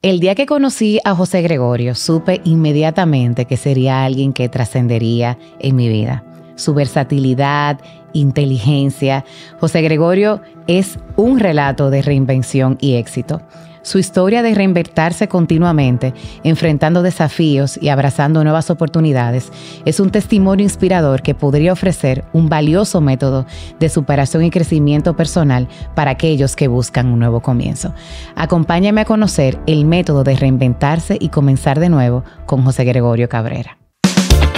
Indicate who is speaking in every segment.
Speaker 1: El día que conocí a José Gregorio, supe inmediatamente que sería alguien que trascendería en mi vida. Su versatilidad, inteligencia. José Gregorio es un relato de reinvención y éxito. Su historia de reinventarse continuamente, enfrentando desafíos y abrazando nuevas oportunidades, es un testimonio inspirador que podría ofrecer un valioso método de superación y crecimiento personal para aquellos que buscan un nuevo comienzo. Acompáñame a conocer el método de reinventarse y comenzar de nuevo con José Gregorio Cabrera.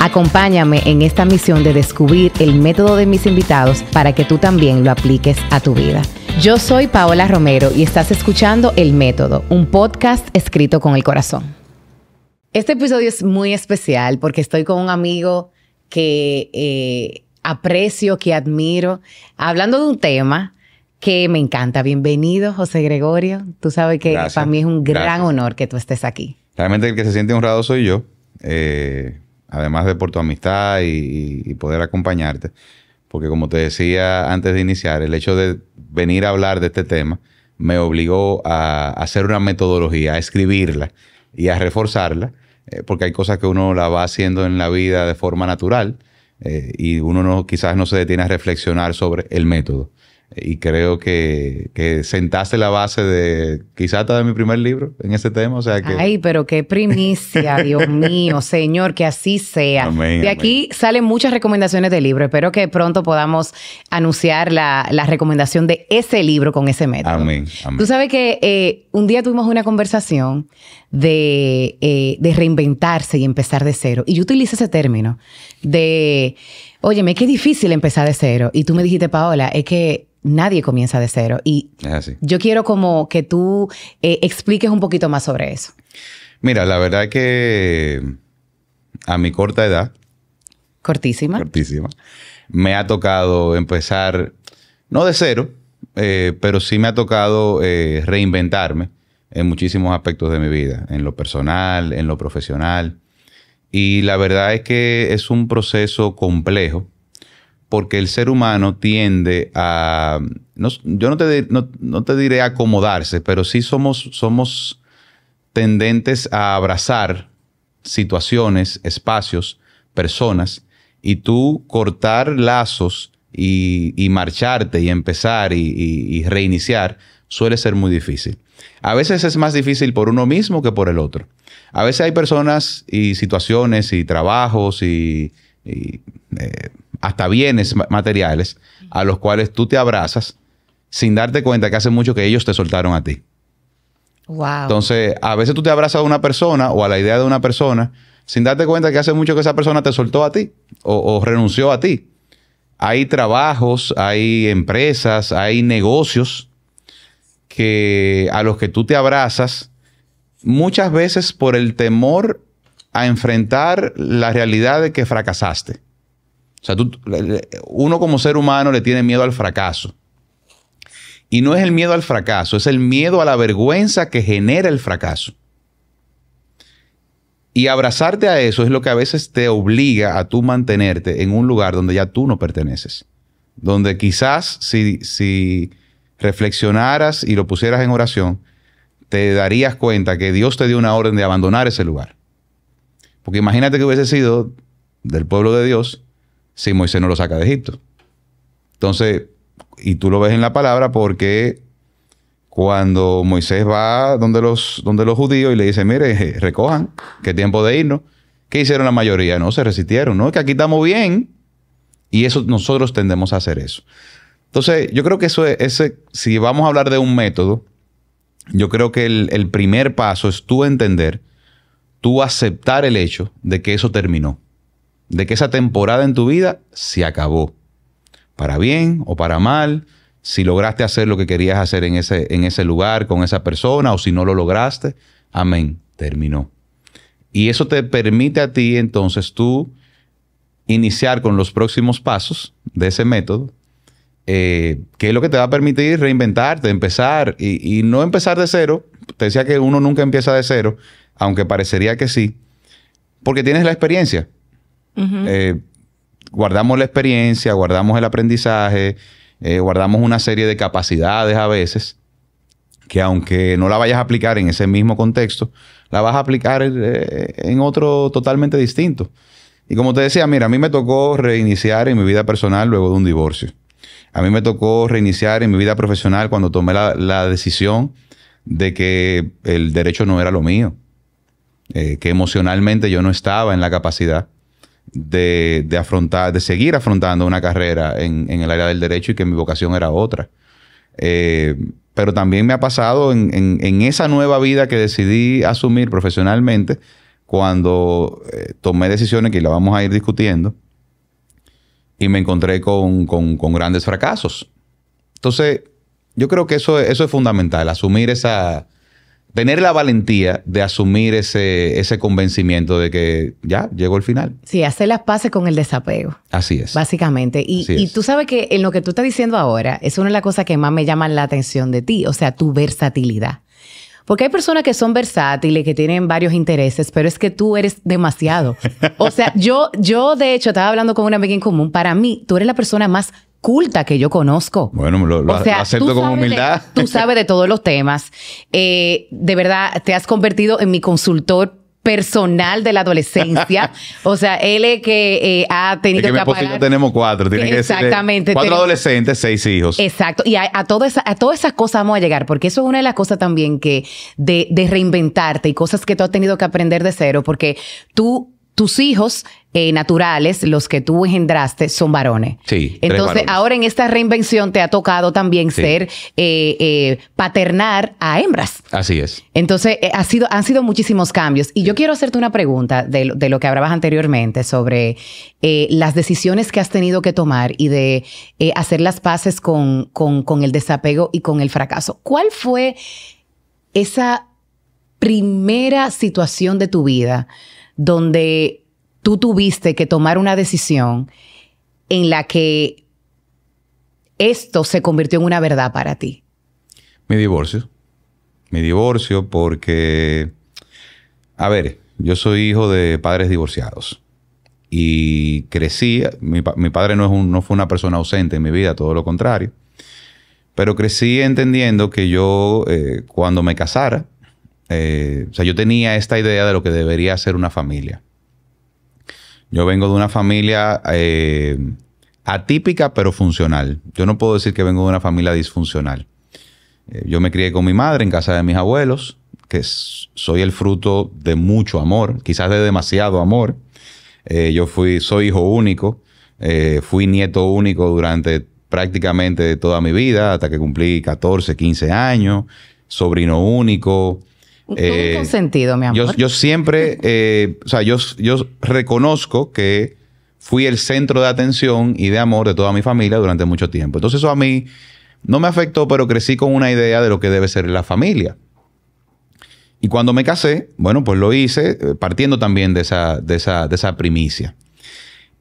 Speaker 1: Acompáñame en esta misión de descubrir el método de mis invitados para que tú también lo apliques a tu vida. Yo soy Paola Romero y estás escuchando El Método, un podcast escrito con el corazón. Este episodio es muy especial porque estoy con un amigo que eh, aprecio, que admiro, hablando de un tema que me encanta. Bienvenido, José Gregorio. Tú sabes que para mí es un gran honor que tú estés aquí.
Speaker 2: Realmente el que se siente honrado soy yo, eh, además de por tu amistad y poder acompañarte porque como te decía antes de iniciar, el hecho de venir a hablar de este tema me obligó a hacer una metodología, a escribirla y a reforzarla, eh, porque hay cosas que uno la va haciendo en la vida de forma natural eh, y uno no, quizás no se detiene a reflexionar sobre el método y creo que, que, sentaste la base de quizá hasta de mi primer libro en ese tema. sea
Speaker 1: Ay, pero qué primicia, Dios mío, Señor, que así sea. de aquí salen muchas recomendaciones de libro. Espero que pronto podamos anunciar la, recomendación de ese libro con ese método.
Speaker 2: Amén. Tú
Speaker 1: sabes que eh, un día tuvimos una conversación de, eh, de reinventarse y empezar de cero. Y yo utilicé ese término de, óyeme, qué difícil empezar de cero. Y tú me dijiste, Paola, es que nadie comienza de cero. Y yo quiero como que tú eh, expliques un poquito más sobre eso.
Speaker 2: Mira, la verdad es que a mi corta edad. Cortísima. Me ha tocado empezar, no de cero, eh, pero sí me ha tocado eh, reinventarme en muchísimos aspectos de mi vida, en lo personal, en lo profesional. Y la verdad es que es un proceso complejo, porque el ser humano tiende a, yo no te, no, te diré acomodarse, pero sí somos, somos tendentes a abrazar situaciones, espacios, personas, y tú cortar lazos y, marcharte y empezar y, reiniciar suele ser muy difícil. A veces es más difícil por uno mismo que por el otro. A veces hay personas y situaciones y trabajos y, y eh, hasta bienes materiales, a los cuales tú te abrazas sin darte cuenta que hace mucho que ellos te soltaron a ti. Entonces, a veces tú te abrazas a una persona o a la idea de una persona sin darte cuenta que hace mucho que esa persona te soltó a ti o, o renunció a ti. Hay trabajos, hay empresas, hay negocios que a los que tú te abrazas muchas veces por el temor a enfrentar la realidad de que fracasaste. O sea, uno como ser humano le tiene miedo al fracaso. Y no es el miedo al fracaso, es el miedo a la vergüenza que genera el fracaso. Y abrazarte a eso es lo que a veces te obliga a tú mantenerte en un lugar donde ya tú no perteneces. Donde quizás si, si reflexionaras y lo pusieras en oración, te darías cuenta que Dios te dio una orden de abandonar ese lugar. Porque imagínate que hubiese sido del pueblo de Dios si Moisés no lo saca de Egipto. Entonces, y tú lo ves en la palabra porque cuando Moisés va donde los, donde los judíos y le dice, mire, recojan, qué tiempo de irnos, ¿qué hicieron la mayoría? No, se resistieron, no, que aquí estamos bien. Y eso nosotros tendemos a hacer eso. Entonces, yo creo que eso es, si vamos a hablar de un método, yo creo que el, el primer paso es tú entender, tú aceptar el hecho de que eso terminó de que esa temporada en tu vida se acabó. Para bien o para mal, si lograste hacer lo que querías hacer en ese, en ese lugar, con esa persona, o si no lo lograste, amén, terminó. Y eso te permite a ti entonces tú iniciar con los próximos pasos de ese método, eh, que es lo que te va a permitir reinventarte, empezar y, y no empezar de cero. Te decía que uno nunca empieza de cero, aunque parecería que sí, porque tienes la experiencia. Eh, guardamos la experiencia, guardamos el aprendizaje, eh, guardamos una serie de capacidades a veces que aunque no la vayas a aplicar en ese mismo contexto, la vas a aplicar eh, en otro totalmente distinto. Y como te decía, mira, a mí me tocó reiniciar en mi vida personal luego de un divorcio. A mí me tocó reiniciar en mi vida profesional cuando tomé la, decisión de que el derecho no era lo mío, que emocionalmente yo no estaba en la capacidad de, afrontar, de seguir afrontando una carrera en, el área del derecho y que mi vocación era otra. Eh, pero también me ha pasado en, esa nueva vida que decidí asumir profesionalmente, cuando eh, tomé decisiones que la vamos a ir discutiendo, y me encontré con, con, con grandes fracasos. Entonces, yo creo que eso, eso es fundamental, asumir esa, tener la valentía de asumir ese, ese convencimiento de que ya llegó el final.
Speaker 1: Sí, hacer las paces con el desapego. Así es. Básicamente. Y, y tú sabes que en lo que tú estás diciendo ahora es una de las cosas que más me llaman la atención de ti, o sea, tu versatilidad. Porque hay personas que son versátiles, que tienen varios intereses, pero es que tú eres demasiado. O sea, yo, yo de hecho estaba hablando con una amiga en común. Para mí, tú eres la persona más culta que yo conozco.
Speaker 2: Bueno, lo, acepto con humildad.
Speaker 1: tú sabes de todos los temas. Eh, de verdad, te has convertido en mi consultor personal de la adolescencia. o sea, él es que eh, ha tenido es que, que
Speaker 2: tenemos cuatro, tiene que Exactamente. cuatro adolescentes, seis hijos.
Speaker 1: Exacto. Y a, a, a todas esas cosas vamos a llegar, porque eso es una de las cosas también que de reinventarte y cosas que tú has tenido que aprender de cero, porque tú tus hijos eh, naturales, los que tú engendraste, son varones. Sí. Entonces, ahora en esta reinvención te ha tocado también ser eh, eh, paternar a hembras. Así es. Entonces, ha sido, han sido muchísimos cambios. Y yo quiero hacerte una pregunta de, lo que hablabas anteriormente sobre las decisiones que has tenido que tomar y de hacer las paces con, con el desapego y con el fracaso. ¿Cuál fue esa primera situación de tu vida? donde tú tuviste que tomar una decisión en la que esto se convirtió en una verdad para ti?
Speaker 2: Mi divorcio. Mi divorcio porque, a ver, yo soy hijo de padres divorciados y crecí, mi, padre no, fue una persona ausente en mi vida, todo lo contrario, pero crecí entendiendo que yo eh, cuando me casara, eh, o sea, yo tenía esta idea de lo que debería ser una familia. Yo vengo de una familia eh, atípica pero funcional. Yo no puedo decir que vengo de una familia disfuncional. Eh, yo me crié con mi madre en casa de mis abuelos, que soy el fruto de mucho amor, quizás de demasiado amor. yo fui, soy hijo único, fui nieto único durante prácticamente toda mi vida, hasta que cumplí 14, 15 años, sobrino único, todo eh,
Speaker 1: sentido, mi amor.
Speaker 2: Yo, siempre, eh, o sea, yo, reconozco que fui el centro de atención y de amor de toda mi familia durante mucho tiempo. Entonces eso a mí no me afectó, pero crecí con una idea de lo que debe ser la familia. Y cuando me casé, bueno, pues lo hice eh, partiendo también de esa, de esa, primicia.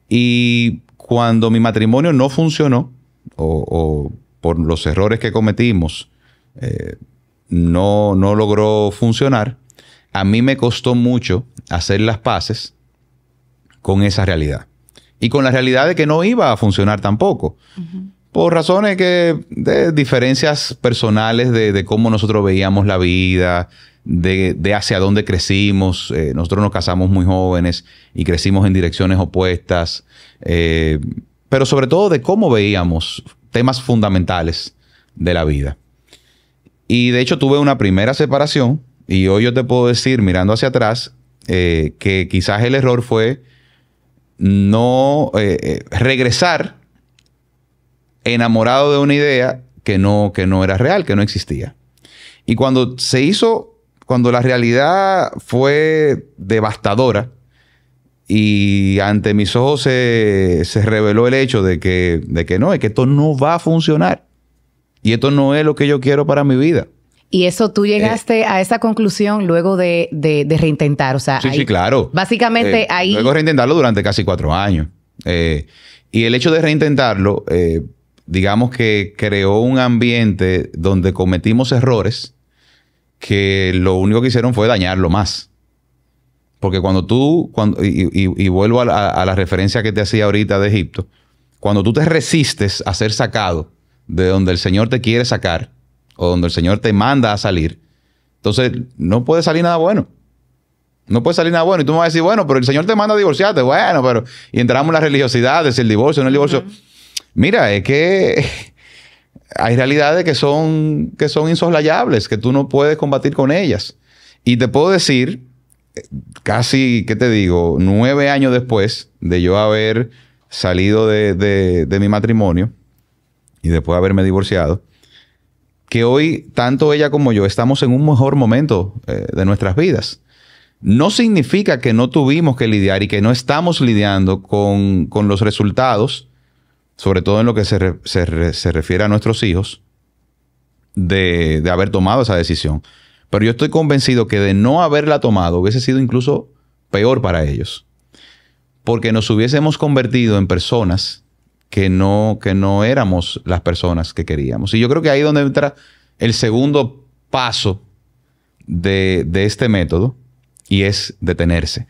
Speaker 2: Y cuando mi matrimonio no funcionó, o, por los errores que cometimos, no, logró funcionar. A mí me costó mucho hacer las paces con esa realidad. Y con la realidad de que no iba a funcionar tampoco. Por razones que, de diferencias personales de, cómo nosotros veíamos la vida, de, hacia dónde crecimos. Eh, nosotros nos casamos muy jóvenes y crecimos en direcciones opuestas, eh, pero sobre todo de cómo veíamos temas fundamentales de la vida. Y de hecho tuve una primera separación y hoy yo te puedo decir, mirando hacia atrás, eh, que quizás el error fue no eh, eh, regresar enamorado de una idea que no, que no era real, que no existía. Y cuando se hizo, cuando la realidad fue devastadora y ante mis ojos se, se reveló el hecho de que, de que no, es que esto no va a funcionar y esto no es lo que yo quiero para mi vida.
Speaker 1: Y eso tú eh, llegaste a esa conclusión luego de, reintentar, o sea. Sí, sí, claro. Básicamente eh, ahí. Luego
Speaker 2: reintentarlo durante casi cuatro años. Eh, y el hecho de reintentarlo, digamos que creó un ambiente donde cometimos errores que lo único que hicieron fue dañarlo más. Porque cuando tú, cuando, y, vuelvo a a la referencia que te hacía ahorita de Egipto, cuando tú te resistes a ser sacado, de donde el Señor te quiere sacar o donde el Señor te manda a salir, entonces no puede salir nada bueno. No puede salir nada bueno. Y tú me vas a decir, bueno, pero el Señor te manda a divorciarte. Bueno, pero. Y entramos en la religiosidad, es el divorcio, no el divorcio. Mira, es que hay realidades que son, que son insoslayables, que tú no puedes combatir con ellas. Y te puedo decir, eh, casi, ¿qué te digo? Nueve años después de yo haber salido de, de mi matrimonio, y después de haberme divorciado, que hoy tanto ella como yo estamos en un mejor momento eh, de nuestras vidas. No significa que no tuvimos que lidiar y que no estamos lidiando con, los resultados, sobre todo en lo que se, refiere a nuestros hijos, de, de haber tomado esa decisión. Pero yo estoy convencido que de no haberla tomado hubiese sido incluso peor para ellos. Porque nos hubiésemos convertido en personas que no, que no éramos las personas que queríamos. Y yo creo que ahí es donde entra el segundo paso de, este método y es detenerse.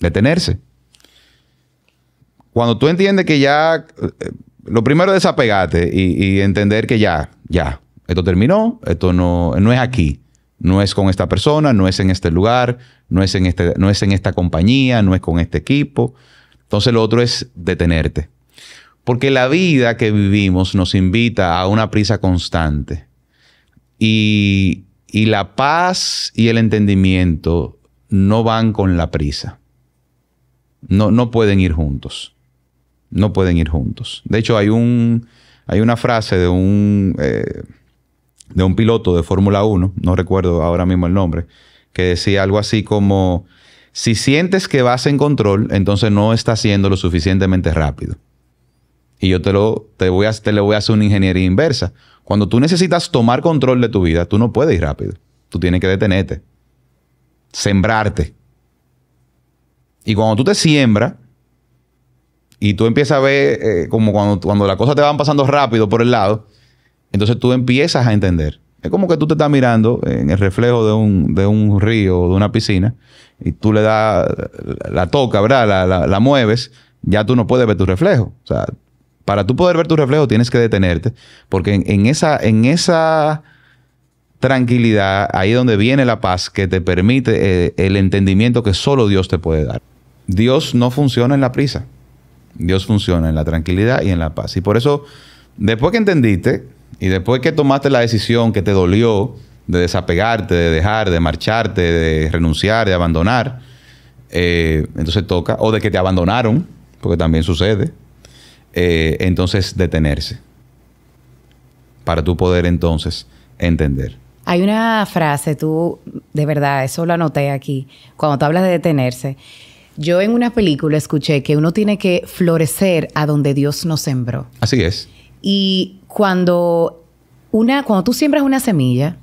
Speaker 2: Detenerse. Cuando tú entiendes que ya, eh, lo primero es desapegarte y, entender que ya, ya, esto terminó, esto no, no es aquí. No es con esta persona, no es en este lugar, no es en, este, no es en esta compañía, no es con este equipo. Entonces lo otro es detenerte porque la vida que vivimos nos invita a una prisa constante. Y, la paz y el entendimiento no van con la prisa. No, no pueden ir juntos. No pueden ir juntos. De hecho, hay, un, hay una frase de un, eh, de un piloto de Fórmula 1, no recuerdo ahora mismo el nombre, que decía algo así como, si sientes que vas en control, entonces no estás haciendo lo suficientemente rápido y yo te, lo, te, voy a, le voy a hacer una ingeniería inversa. Cuando tú necesitas tomar control de tu vida, tú no puedes ir rápido. Tú tienes que detenerte, sembrarte. Y cuando tú te siembras y tú empiezas a ver eh, como cuando, cuando las cosas te van pasando rápido por el lado, entonces tú empiezas a entender. Es como que tú te estás mirando en el reflejo de un, río o de una piscina y tú le das, la, toca, ¿verdad? La, la mueves, ya tú no puedes ver tu reflejo. O sea, para tú poder ver tu reflejo tienes que detenerte, porque en, esa, en esa tranquilidad, ahí es donde viene la paz que te permite eh, el entendimiento que solo Dios te puede dar. Dios no funciona en la prisa. Dios funciona en la tranquilidad y en la paz. Y por eso, después que entendiste y después que tomaste la decisión que te dolió de desapegarte, de dejar, de marcharte, de renunciar, de abandonar, eh, entonces toca, o de que te abandonaron, porque también sucede, eh, entonces detenerse. Para tú poder entonces entender.
Speaker 1: Hay una frase, tú, de verdad, eso lo anoté aquí, cuando tú hablas de detenerse. Yo en una película escuché que uno tiene que florecer a donde Dios nos sembró. Así es. Y cuando, una, cuando tú siembras una semilla,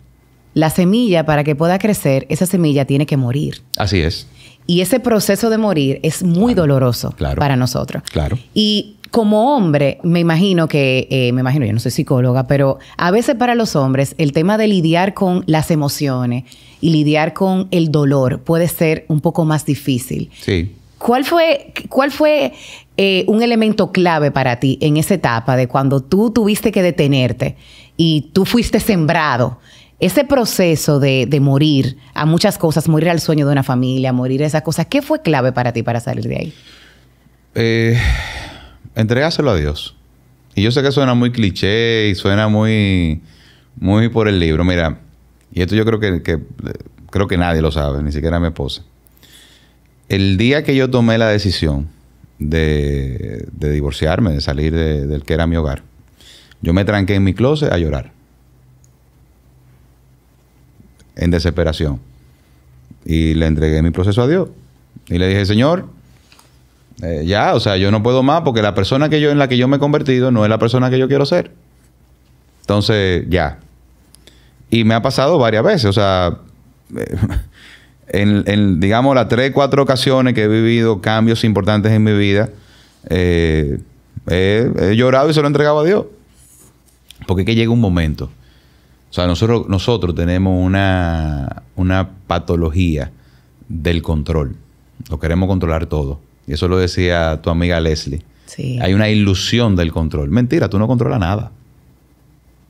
Speaker 1: la semilla para que pueda crecer, esa semilla tiene que morir. Así es. Y ese proceso de morir es muy doloroso para nosotros. Claro. Y como hombre, me imagino que, eh, me imagino, yo no soy psicóloga, pero a veces para los hombres el tema de lidiar con las emociones y lidiar con el dolor puede ser un poco más difícil. Sí. ¿Cuál fue, cuál fue eh, un elemento clave para ti en esa etapa de cuando tú tuviste que detenerte y tú fuiste sembrado? Ese proceso de, de morir a muchas cosas, morir al sueño de una familia, morir a esas cosas, ¿qué fue clave para ti para salir de ahí?
Speaker 2: Eh, entregáselo a Dios. Y yo sé que suena muy cliché y suena muy, muy por el libro. Mira, y esto yo creo que, creo que nadie lo sabe, ni siquiera mi esposa. El día que yo tomé la decisión de, divorciarme, de salir del que era mi hogar, yo me tranqué en mi closet a llorar. En desesperación. Y le entregué mi proceso a Dios. Y le dije, Señor, eh, ya, o sea, yo no puedo más porque la persona que yo, en la que yo me he convertido no es la persona que yo quiero ser. Entonces, ya. Y me ha pasado varias veces, o sea, eh, en, digamos las tres, cuatro ocasiones que he vivido cambios importantes en mi vida, eh, he llorado y se lo he entregado a Dios. Porque es que llega un momento. O sea, nosotros, nosotros tenemos una, una patología del control. Lo queremos controlar todo. Y eso lo decía tu amiga Leslie. Hay una ilusión del control. Mentira, tú no controlas nada.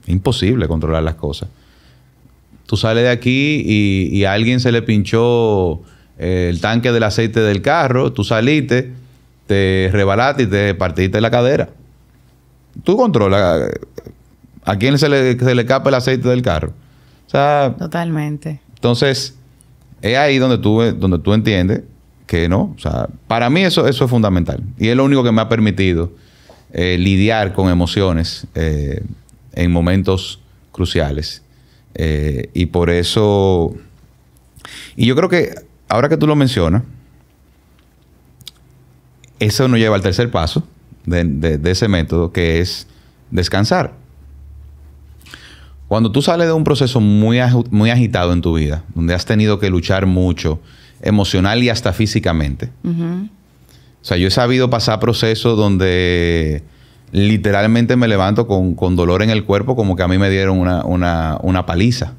Speaker 2: Imposible controlar las cosas. Tú sales de aquí y, a alguien se le pinchó eh, el tanque del aceite del carro, tú saliste, te rebalaste y te partiste la cadera. Tú controlas eh, a quién se le, se le capa el aceite del carro. Totalmente. Entonces, es ahí donde donde tú entiendes que no, o sea, para mí eso, eso es fundamental. Y es lo único que me ha permitido eh, lidiar con emociones eh, en momentos cruciales. Eh, y por eso, y yo creo que ahora que tú lo mencionas, eso nos lleva al tercer paso de, ese método, que es descansar. Cuando tú sales de un proceso muy, muy agitado en tu vida, donde has tenido que luchar mucho, emocional y hasta físicamente.
Speaker 1: O
Speaker 2: sea, yo he sabido pasar procesos donde literalmente me levanto con, dolor en el cuerpo, como que a mí me dieron una, paliza.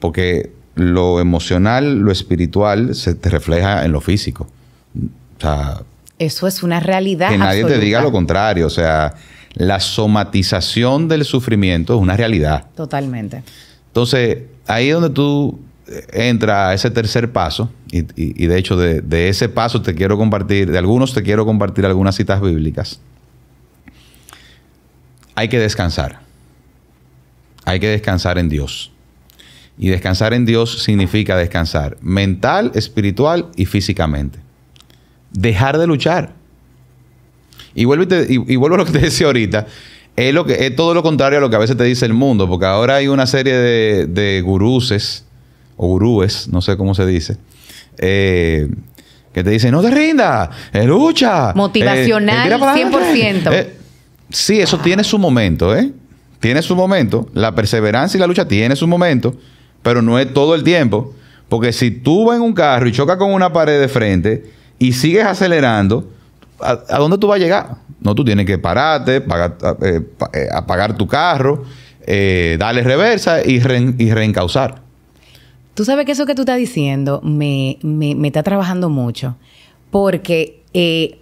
Speaker 2: Porque lo emocional, lo espiritual, se te refleja en lo físico.
Speaker 1: Eso es una realidad. Que nadie te diga lo
Speaker 2: contrario. O sea, la somatización del sufrimiento es una realidad.
Speaker 1: Totalmente.
Speaker 2: Entonces, ahí es donde tú entra a ese tercer paso, y, de hecho de, ese paso te quiero compartir, de algunos te quiero compartir algunas citas bíblicas, hay que descansar. Hay que descansar en Dios. Y descansar en Dios significa descansar mental, espiritual y físicamente. Dejar de luchar. Y vuelvo, y a lo que te decía ahorita. Es, lo que, todo lo contrario a lo que a veces te dice el mundo, porque ahora hay una serie de, de guruses o gurúes, no sé cómo se dice, eh, que te dicen, no te rindas, lucha. Eh, Motivacional, 100%. Eh. sí, eso tiene su momento, ¿eh? Tiene su momento. La perseverancia y la lucha tiene su momento, pero no es todo el tiempo. Porque si tú vas en un carro y chocas con una pared de frente y sigues acelerando, ¿a, dónde tú vas a llegar? No, tú tienes que pararte, apagar tu carro, darle reversa y, y reencauzar.
Speaker 1: Tú sabes que eso que tú estás diciendo me, está trabajando mucho, porque eh,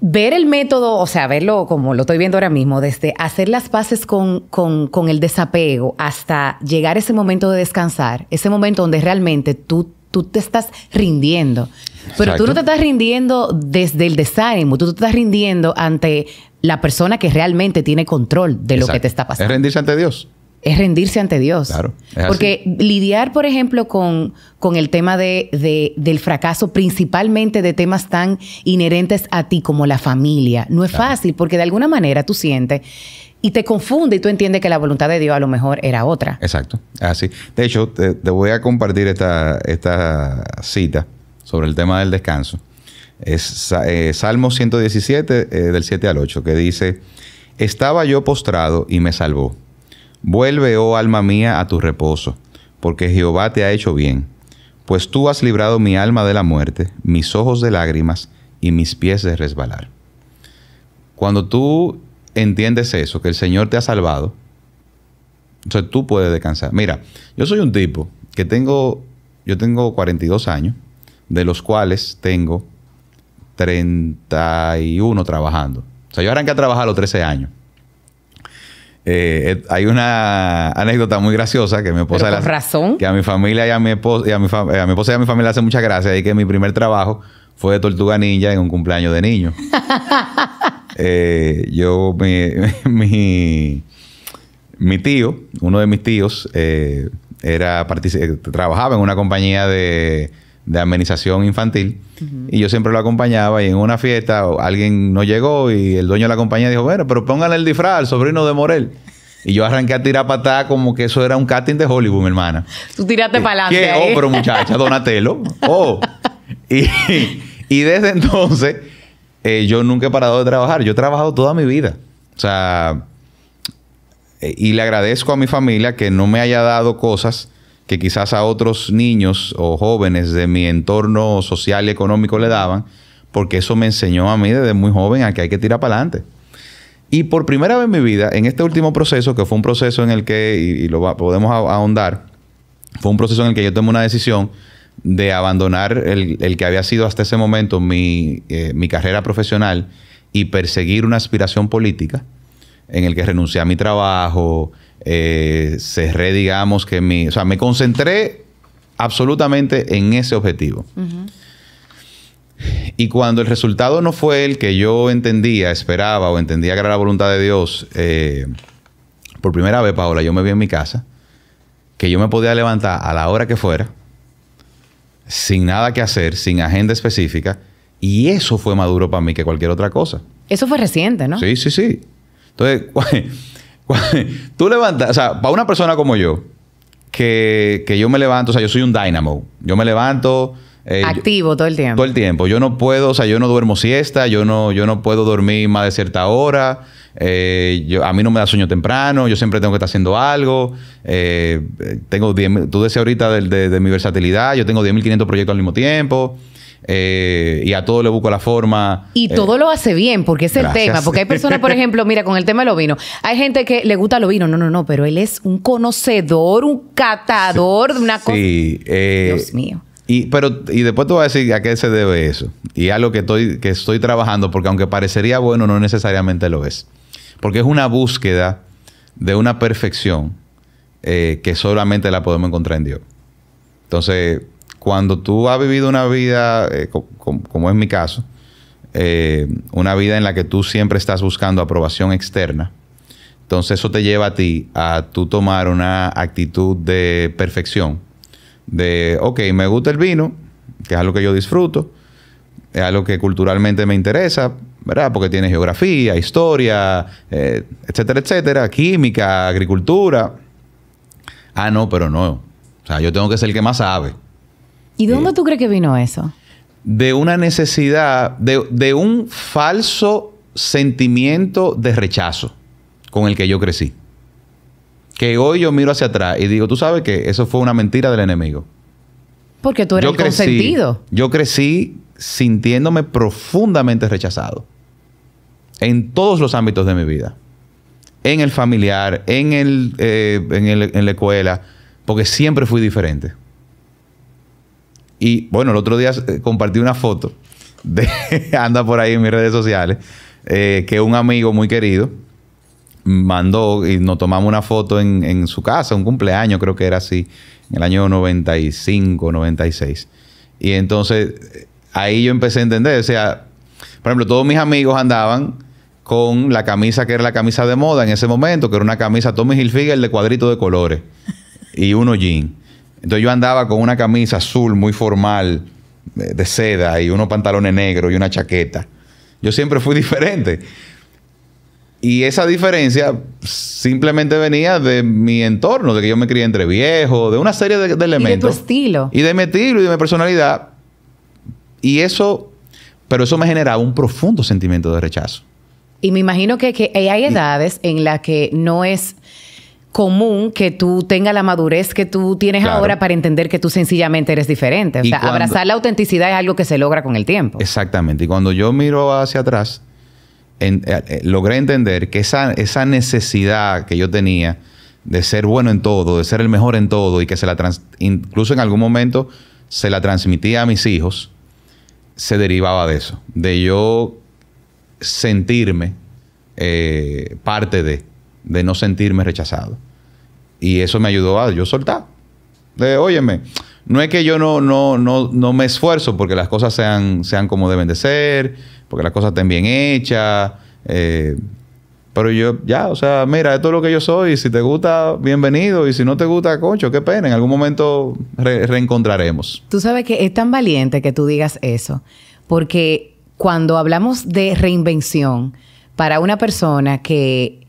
Speaker 1: ver el método, o sea, verlo como lo estoy viendo ahora mismo, desde hacer las paces con, con, el desapego hasta llegar a ese momento de descansar, ese momento donde realmente tú, tú te estás rindiendo. Pero tú no te estás rindiendo desde el desánimo, tú te estás rindiendo ante la persona que realmente tiene control de lo que te está pasando.
Speaker 2: Es rendirse ante Dios es
Speaker 1: rendirse ante Dios. Porque lidiar, por ejemplo, con, el tema del fracaso, principalmente de temas tan inherentes a ti como la familia, no es fácil porque de alguna manera tú sientes y te confunde y tú entiendes que la voluntad de Dios a lo mejor era otra.
Speaker 2: Exacto, así. De hecho, te, voy a compartir esta, esta, cita sobre el tema del descanso. Es eh, Salmo 117, eh, del 7 al 8, que dice, estaba yo postrado y me salvó Vuelve, oh alma mía, a tu reposo, porque Jehová te ha hecho bien, pues tú has librado mi alma de la muerte, mis ojos de lágrimas y mis pies de resbalar. Cuando tú entiendes eso, que el Señor te ha salvado, entonces tú puedes descansar. Mira, yo soy un tipo que tengo, yo tengo 42 años, de los cuales tengo 31 trabajando. O sea, yo arranqué que trabajar trabajado los 13 años. Eh, eh, hay una anécdota muy graciosa que mi esposa... Que a mi familia y a mi, esposa, y a mi, esposa y a mi familia hace mucha gracia. Y que mi primer trabajo fue de tortuga ninja en un cumpleaños de niño. Eh, yo, mi, mi, tío, uno de mis tíos, era, trabajaba en una compañía de de amenización infantil. Y yo siempre lo acompañaba y en una fiesta alguien no llegó y el dueño de la compañía dijo, bueno, pero póngale el disfraz, al sobrino de Morel. Y yo arranqué a tirar patada como que eso era un casting de Hollywood, mi hermana.
Speaker 1: Tú tiraste eh, para adelante. ¿Qué? Oh, pero muchacha,
Speaker 2: Donatello. Oh. y, desde entonces, eh, yo nunca he parado de trabajar. Yo he trabajado toda mi vida. O sea, eh, y le agradezco a mi familia que no me haya dado cosas que quizás a otros niños o jóvenes de mi entorno social y económico le daban, porque eso me enseñó a mí desde muy joven a que hay que tirar para adelante. Y por primera vez en mi vida, en este último proceso, que fue un proceso en el que, y, lo podemos ahondar, fue un proceso en el que yo tomé una decisión de abandonar el, que había sido hasta ese momento mi, eh, mi carrera profesional y perseguir una aspiración política en el que renuncié a mi trabajo, eh, cerré, digamos, que mi... O sea, me concentré absolutamente en ese objetivo. Y cuando el resultado no fue el que yo entendía, esperaba o entendía que era la voluntad de Dios, eh, por primera vez, Paola, yo me vi en mi casa, que yo me podía levantar a la hora que fuera, sin nada que hacer, sin agenda específica, y eso fue maduro para mí que cualquier otra cosa.
Speaker 1: Eso fue reciente, ¿no?
Speaker 2: Sí, sí, sí. Entonces, tú levantas, o sea, para una persona como yo, que, que, yo me levanto, o sea, yo soy un dynamo, yo me levanto... Eh, Activo todo el tiempo. Todo el tiempo. Yo no puedo, o sea, yo no duermo siesta, yo no, yo no puedo dormir más de cierta hora, eh, yo, a mí no me da sueño temprano, yo siempre tengo que estar haciendo algo, eh, tengo 10, tú decías ahorita de, de mi versatilidad, yo tengo 10.500 proyectos al mismo tiempo. Eh, y a todo le busco la forma. Y eh, todo lo
Speaker 1: hace bien, porque es el tema. Porque hay personas, por ejemplo, mira, con el tema de vino hay gente que le gusta el vino. no, no, no, pero él es un conocedor, un catador, de una cosa.
Speaker 2: Eh, Dios mío. Y, pero, y después te voy a decir a qué se debe eso. Y a lo que estoy, que estoy trabajando, porque aunque parecería bueno, no necesariamente lo es. Porque es una búsqueda de una perfección que solamente la podemos encontrar en Dios. Entonces, cuando tú has vivido una vida, eh, como, es mi caso, eh, una vida en la que tú siempre estás buscando aprobación externa, entonces eso te lleva a ti a tú tomar una actitud de perfección, de, ok, me gusta el vino, que es algo que yo disfruto, es algo que culturalmente me interesa, ¿verdad? Porque tiene geografía, historia, eh, etcétera, etcétera, química, agricultura. Ah, no, pero no. O sea, yo tengo que ser el que más sabe.
Speaker 1: ¿Y de dónde tú crees que vino eso?
Speaker 2: De una necesidad, de, un falso sentimiento de rechazo con el que yo crecí. Que hoy yo miro hacia atrás y digo, tú sabes que eso fue una mentira del enemigo.
Speaker 1: Porque tú eres consentido.
Speaker 2: Yo crecí sintiéndome profundamente rechazado. En todos los ámbitos de mi vida. En el familiar, en, el, eh, en, en la escuela. Porque siempre fui diferente. Y bueno, el otro día eh, compartí una foto de, anda por ahí en mis redes sociales, eh, que un amigo muy querido mandó y nos tomamos una foto en, en, su casa, un cumpleaños, creo que era así, en el año 95, 96. Y entonces eh, ahí yo empecé a entender, o sea, por ejemplo, todos mis amigos andaban con la camisa que era la camisa de moda en ese momento, que era una camisa Tommy Hilfiger de cuadrito de colores y uno jean. Entonces yo andaba con una camisa azul muy formal, eh, de seda, y unos pantalones negros y una chaqueta. Yo siempre fui diferente. Y esa diferencia simplemente venía de mi entorno, de que yo me crié entre viejos, de una serie de, elementos. Y de tu estilo. Y de mi estilo y de mi personalidad. Y eso, pero eso me generaba un profundo sentimiento de rechazo.
Speaker 1: Y me imagino que, hay edades en las que no es común que tú tengas la madurez que tú tienes ahora para entender que tú sencillamente eres diferente. O sea, abrazar la autenticidad es algo que se logra con el tiempo.
Speaker 2: Exactamente. Y cuando yo miro hacia atrás, eh, eh, logré entender que esa, esa necesidad que yo tenía de ser bueno en todo, de ser el mejor en todo y que se la incluso en algún momento se la transmitía a mis hijos, se derivaba de eso, de yo sentirme eh, parte de de no sentirme rechazado. Y eso me ayudó a yo soltar. De, óyeme, no es que yo no, no, no, me esfuerzo porque las cosas sean, sean como deben de ser, porque las cosas estén bien hechas. Eh, pero yo, ya, o sea, mira, esto todo lo que yo soy. Si te gusta, bienvenido. Y si no te gusta, concho, qué pena. En algún momento reencontraremos.
Speaker 1: Tú sabes que es tan valiente que tú digas eso. Porque cuando hablamos de reinvención, para una persona que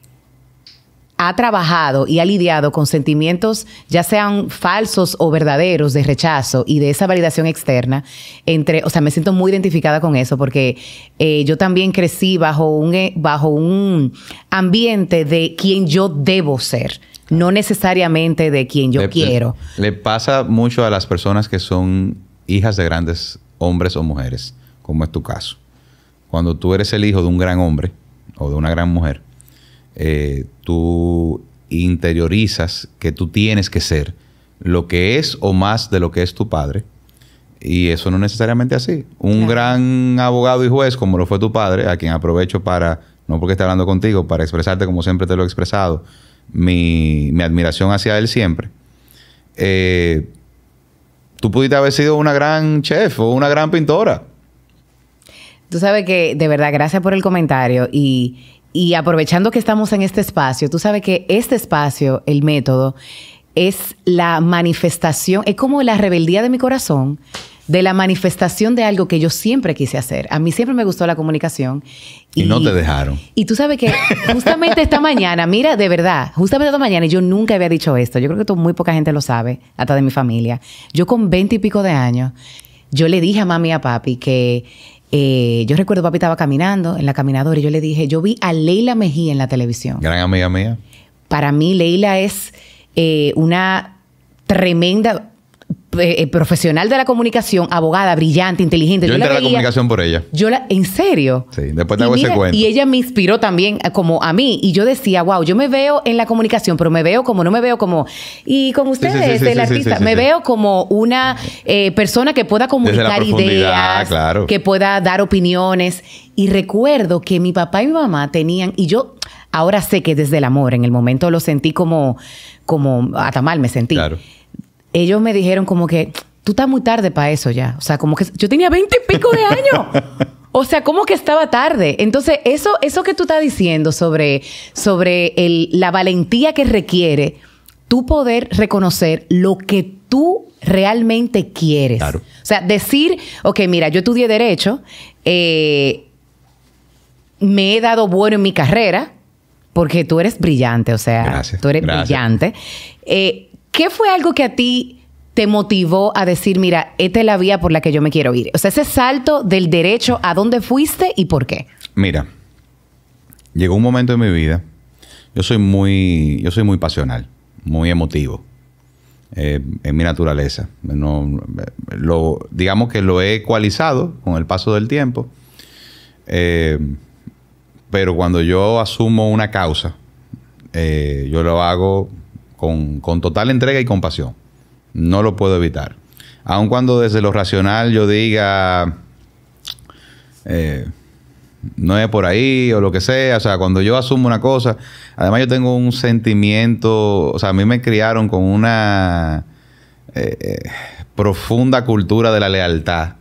Speaker 1: ha trabajado y ha lidiado con sentimientos, ya sean falsos o verdaderos, de rechazo y de esa validación externa, entre, o sea, me siento muy identificada con eso porque eh, yo también crecí bajo un, eh, bajo un ambiente de quien yo debo ser, no necesariamente de quien yo quiero.
Speaker 2: le pasa mucho a las personas que son hijas de grandes hombres o mujeres, como es tu caso. Cuando tú eres el hijo de un gran hombre o de una gran mujer, eh, tú interiorizas que tú tienes que ser lo que es o más de lo que es tu padre. Y eso no es necesariamente así. Un gran abogado y juez, como lo fue tu padre, a quien aprovecho para, no porque esté hablando contigo, para expresarte como siempre te lo he expresado, mi, admiración hacia él siempre. Eh, tú pudiste haber sido una gran chef o una gran pintora.
Speaker 1: Tú sabes que, de verdad, gracias por el comentario. Y, y aprovechando que estamos en este espacio, tú sabes que este espacio, el método, es la manifestación, es como la rebeldía de mi corazón, de la manifestación de algo que yo siempre quise hacer. A mí siempre me gustó la comunicación.
Speaker 2: Y, no te dejaron.
Speaker 1: Y tú sabes que justamente esta mañana, mira, de verdad, justamente esta mañana, y yo nunca había dicho esto, yo creo que muy poca gente lo sabe, hasta de mi familia. Yo con veinte y pico de años, yo le dije a mami y a papi que eh, yo recuerdo, papi estaba caminando en la caminadora y yo le dije, yo vi a Leila Mejía en la televisión.
Speaker 2: Gran amiga mía.
Speaker 1: Para mí, Leila es eh, una tremenda eh, eh, profesional de la comunicación, abogada, brillante, inteligente. Yo, entré la la comunicación por ella. Yo en serio.
Speaker 2: Sí, después te hago ese cuento. Y
Speaker 1: ella me inspiró también eh, como a mí. Y yo decía, wow, yo me veo en la comunicación, pero me veo como, no me veo como, y con ustedes, el artista, me veo como una persona que pueda comunicar ideas, que pueda dar opiniones. Y recuerdo que mi papá y mi mamá tenían, y yo ahora sé que desde el amor, en el momento lo sentí como, como, hasta mal me sentí. Claro ellos me dijeron como que tú estás muy tarde para eso ya. O sea, como que yo tenía 20 y pico de años. O sea, como que estaba tarde. Entonces, eso, eso que tú estás diciendo sobre, sobre la valentía que requiere tú poder reconocer lo que tú realmente quieres. O sea, decir, ok, mira, yo estudié Derecho, eh, me he dado bueno en mi carrera, porque tú eres brillante, o sea, tú eres brillante. Eh, ¿Qué fue algo que a ti te motivó a decir, mira, esta es la vía por la que yo me quiero ir? O sea, ese salto del derecho, ¿a dónde fuiste y por qué?
Speaker 2: Mira, llegó un momento en mi vida, yo soy muy, yo soy muy pasional, muy emotivo. Eh, en mi naturaleza. No, lo, digamos que lo he ecualizado con el paso del tiempo. Eh, pero cuando yo asumo una causa, eh, yo lo hago con, total entrega y compasión. No lo puedo evitar. Aun cuando desde lo racional yo diga, eh, no es por ahí o lo que sea. O sea, cuando yo asumo una cosa, además yo tengo un sentimiento, o sea, a mí me criaron con una eh, eh, profunda cultura de la lealtad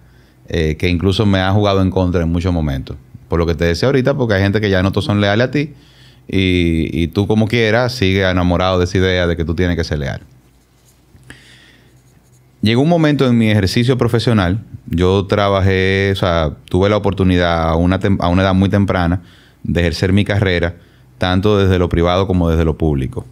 Speaker 2: que incluso me ha jugado en contra en muchos momentos. Por lo que te decía ahorita, porque hay gente que ya no son leales a ti y, tú como quieras sigue enamorado de esa idea de que tú tienes que ser Llegó un momento en mi ejercicio profesional, yo trabajé, o sea, tuve la oportunidad a una, edad muy temprana de ejercer mi carrera, tanto desde lo privado como desde lo público.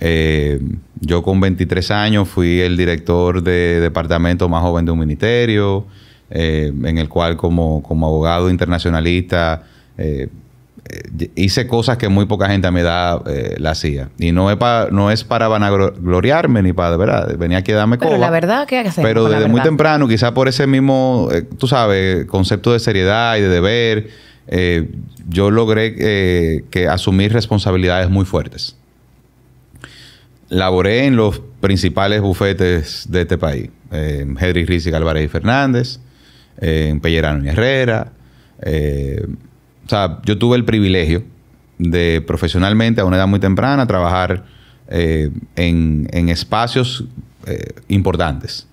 Speaker 2: Eh, yo con 23 años fui el director de departamento más joven de un ministerio, eh, en el cual como, abogado internacionalista eh, eh, hice cosas que muy poca gente a mi edad eh, la hacía. Y no es, no es para vanagloriarme ni para, de verdad, venía aquí a darme coba. Pero la
Speaker 1: verdad, ¿qué hacer? Pero desde muy
Speaker 2: temprano, quizás por ese mismo, eh, tú sabes, concepto de seriedad y de deber, yo logré que asumir responsabilidades muy fuertes. Laboré en los principales bufetes de este país. En Hedrick y Álvarez y Fernández, en Pellerano y Herrera, eh, o sea, yo tuve el privilegio de profesionalmente a una edad muy temprana trabajar eh, en, espacios eh, importantes.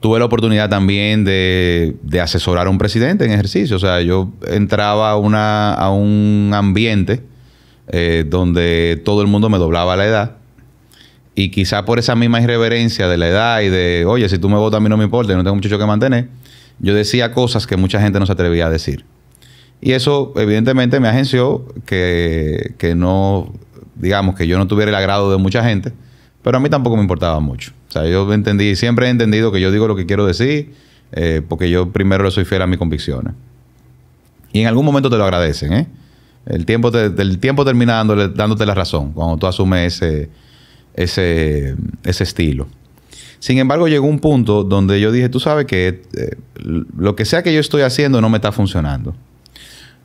Speaker 2: Tuve la oportunidad también de, asesorar a un presidente en ejercicio. O sea, yo entraba a, un ambiente eh, donde todo el mundo me doblaba la edad. Y quizá por esa misma irreverencia de la edad y de, oye, si tú me votas a mí no me importa, yo no tengo mucho que mantener, yo decía cosas que mucha gente no se atrevía a decir. Y eso evidentemente me agenció que, no, digamos, que yo no tuviera el agrado de mucha gente, pero a mí tampoco me importaba mucho. O sea, yo entendí, siempre he entendido que yo digo lo que quiero decir, eh, porque yo primero le soy fiel a mis convicciones. Y en algún momento te lo agradecen, ¿eh? El tiempo, del tiempo termina dándote la razón cuando tú asumes ese, ese, estilo. Sin embargo, llegó un punto donde yo dije, tú sabes que eh, lo que sea que yo estoy haciendo no me está funcionando.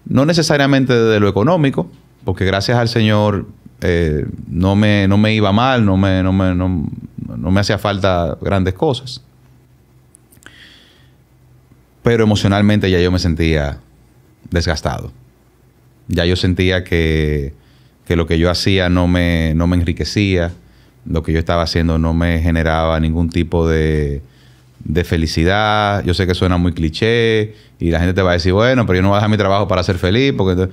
Speaker 2: No necesariamente de lo económico, porque gracias al Señor eh, no, me, no me iba mal, no me, no me, hacía falta grandes cosas. Pero emocionalmente ya yo me sentía desgastado. Ya yo sentía que, que lo que yo hacía no me, no me enriquecía, lo que yo estaba haciendo no me generaba ningún tipo de, de felicidad. Yo sé que suena muy cliché y la gente te va a decir, bueno, pero yo no voy a dejar mi trabajo para ser feliz. Porque...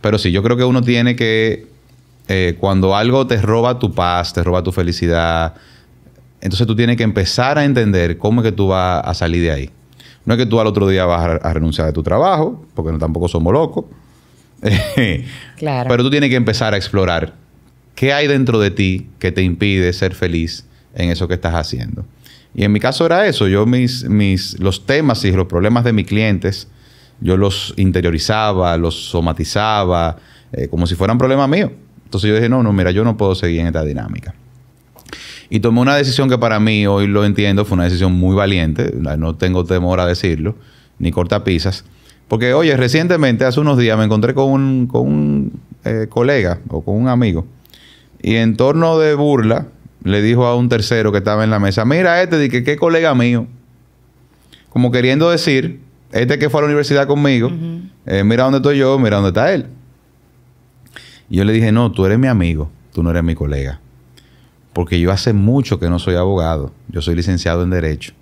Speaker 2: Pero sí, yo creo que uno tiene que, eh, cuando algo te roba tu paz, te roba tu felicidad, entonces tú tienes que empezar a entender cómo es que tú vas a salir de ahí. No es que tú al otro día vas a, renunciar de tu trabajo, porque no, tampoco somos locos. claro. Pero tú tienes que empezar a explorar qué hay dentro de ti que te impide ser feliz en eso que estás haciendo. Y en mi caso era eso, yo mis, mis, los temas y los problemas de mis clientes, yo los interiorizaba, los somatizaba, eh, como si fueran problemas míos. Entonces yo dije, no, no, mira, yo no puedo seguir en esta dinámica. Y tomé una decisión que para mí, hoy lo entiendo, fue una decisión muy valiente, no tengo temor a decirlo, ni cortapisas. Porque, oye, recientemente, hace unos días, me encontré con un, eh, colega o con un amigo, y en torno de burla, le dijo a un tercero que estaba en la mesa, mira este, dije, qué colega mío. Como queriendo decir, este que fue a la universidad conmigo, eh, mira dónde estoy yo, mira dónde está él. Y yo le dije, no, tú eres mi amigo, tú no eres mi colega. Porque yo hace mucho que no soy abogado, yo soy licenciado en Derecho.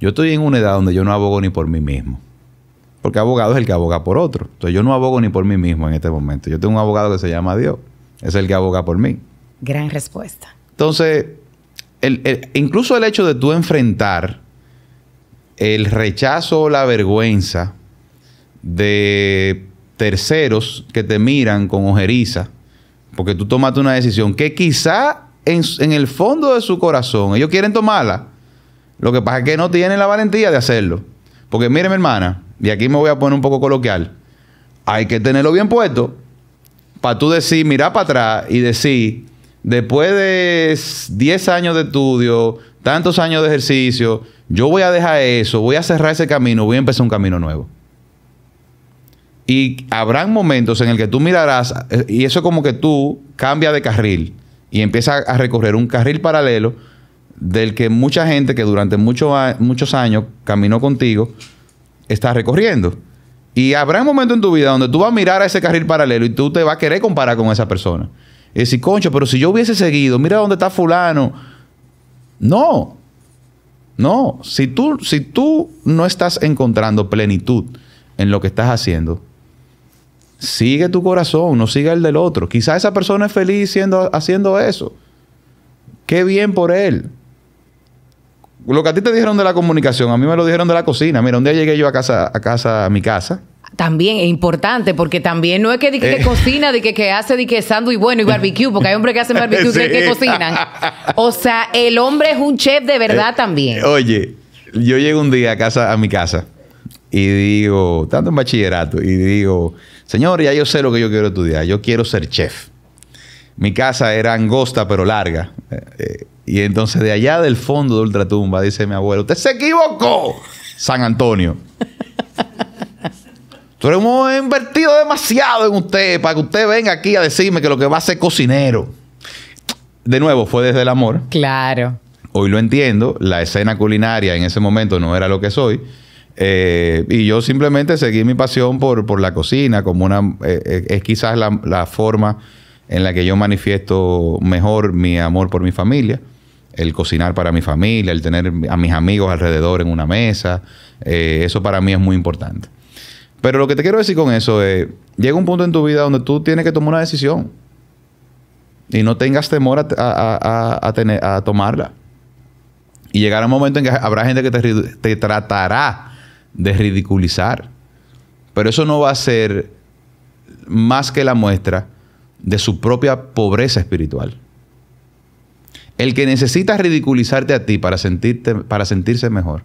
Speaker 2: Yo estoy en una edad donde yo no abogo ni por mí mismo. Porque abogado es el que aboga por otro. Entonces yo no abogo ni por mí mismo en este momento. Yo tengo un abogado que se llama Dios. Es el que aboga por mí.
Speaker 1: Gran respuesta.
Speaker 2: Entonces, incluso el hecho de tú enfrentar el rechazo o la vergüenza de terceros que te miran con ojeriza, porque tú tomaste una decisión que quizá en, en, el fondo de su corazón ellos quieren tomarla. Lo que pasa es que no tienen la valentía de hacerlo. Porque mire mi hermana, y aquí me voy a poner un poco coloquial, hay que tenerlo bien puesto para tú decir, mira para atrás y decir, después de 10 años de estudio, tantos años de ejercicio, yo voy a dejar eso, voy a cerrar ese camino, voy a empezar un camino nuevo. Y habrán momentos en el que tú mirarás, eh, y eso como que tú cambias de carril y empiezas a recorrer un carril paralelo del que mucha gente que durante muchos años caminó contigo está recorriendo. Y habrá un momento en tu vida donde tú vas a mirar a ese carril paralelo y tú te vas a querer comparar con esa persona. Es decir, concho, pero si yo hubiese seguido, mira dónde está fulano. No, no. Si tú, si tú no estás encontrando plenitud en lo que estás haciendo, sigue tu corazón, no siga el del otro. Quizá esa persona es feliz haciendo eso. Qué bien por él. Lo que a ti te dijeron de la comunicación, a mí me lo dijeron de la cocina. Mira, un día llegué yo a casa, a casa, a mi casa,
Speaker 1: también es importante, porque también no es que, que, eh. cocina, de que, que hace de que y bueno y barbecue, porque hay hombres que hacen barbecue que, cocinan. O sea, el hombre es un chef de verdad eh, también. Eh,
Speaker 2: oye, yo llego un día a casa, a mi casa, y digo, tanto en bachillerato, y digo, señor, ya yo sé lo que yo quiero estudiar, yo quiero ser chef. Mi casa era angosta pero larga. y entonces de allá del fondo de Ultratumba dice mi abuelo, usted se equivocó, San Antonio. Pero hemos invertido demasiado en usted para que usted venga aquí a decirme que lo que va a ser cocinero. De nuevo, fue desde el amor. Claro. Hoy lo entiendo. La escena culinaria en ese momento no era lo que soy. Eh, y yo simplemente seguí mi pasión por, por la cocina, como una. Eh, eh, es quizás la, forma en la que yo manifiesto mejor mi amor por mi familia. El cocinar para mi familia, el tener a mis amigos alrededor en una mesa. eso para mí es muy importante. Pero lo que te quiero decir con eso es, llega un punto en tu vida donde tú tienes que tomar una decisión y no tengas temor a, a, tomarla. Y llegará un momento en que habrá gente que te, tratará de ridiculizar. Pero eso no va a ser más que la muestra de su propia pobreza espiritual. El que necesita ridiculizarte a ti para, sentirte, para sentirse mejor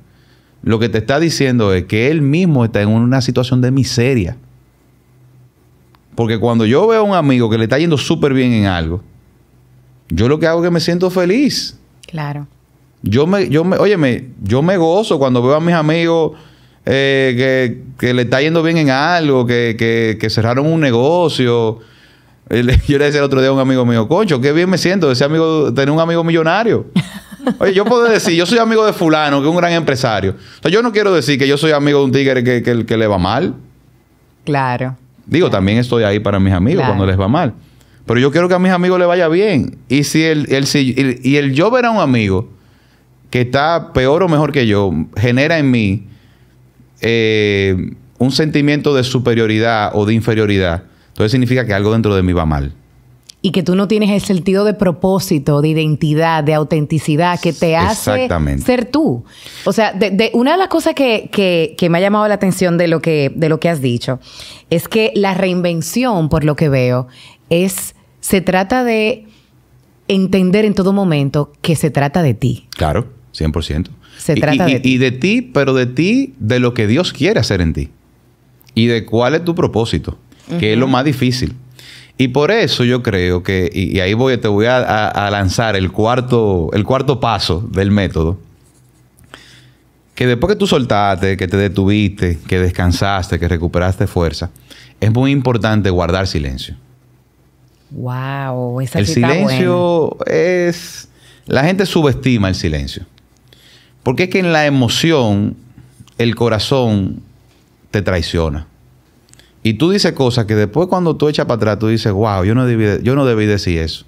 Speaker 2: lo que te está diciendo es que él mismo está en una situación de miseria. Porque cuando yo veo a un amigo que le está yendo súper bien en algo, yo lo que hago es que me siento feliz. Claro. Yo me, yo me, óyeme, yo me gozo cuando veo a mis amigos eh, que, le está yendo bien en algo, que, que, cerraron un negocio. Yo le decía el otro día a un amigo mío, concho, qué bien me siento ese amigo, tener un amigo millonario. Oye, yo puedo decir, yo soy amigo de fulano, que es un gran empresario. O yo no quiero decir que yo soy amigo de un tigre que, le va mal. Claro. Digo, también estoy ahí para mis amigos cuando les va mal. Pero yo quiero que a mis amigos les vaya bien. Y si el, y el yo ver a un amigo que está peor o mejor que yo, genera en mí eh, un sentimiento de superioridad o de inferioridad, entonces significa que algo dentro de mí va mal
Speaker 1: y que tú no tienes el sentido de propósito, de identidad, de autenticidad que te hace ser tú. O sea, de, una de las cosas que, que, que, me ha llamado la atención de lo, que, de lo que has dicho es que la reinvención, por lo que veo, es se trata de entender en todo momento que se trata de ti.
Speaker 2: Claro, 100%. Se trata y, de ti. Y de ti, pero de ti, de lo que Dios quiere hacer en ti. Y de cuál es tu propósito, que es lo más difícil. Y por eso yo creo que, y, ahí voy, te voy a, lanzar el cuarto, el cuarto paso del método, que después que tú soltaste, que te detuviste, que descansaste, que recuperaste fuerza, es muy importante guardar silencio.
Speaker 1: Wow, esa El silencio
Speaker 2: es... La gente subestima el silencio. Porque es que en la emoción el corazón te traiciona. Y tú dices cosas que después cuando tú echas para atrás, tú dices, wow, yo no, debí, yo no debí decir eso.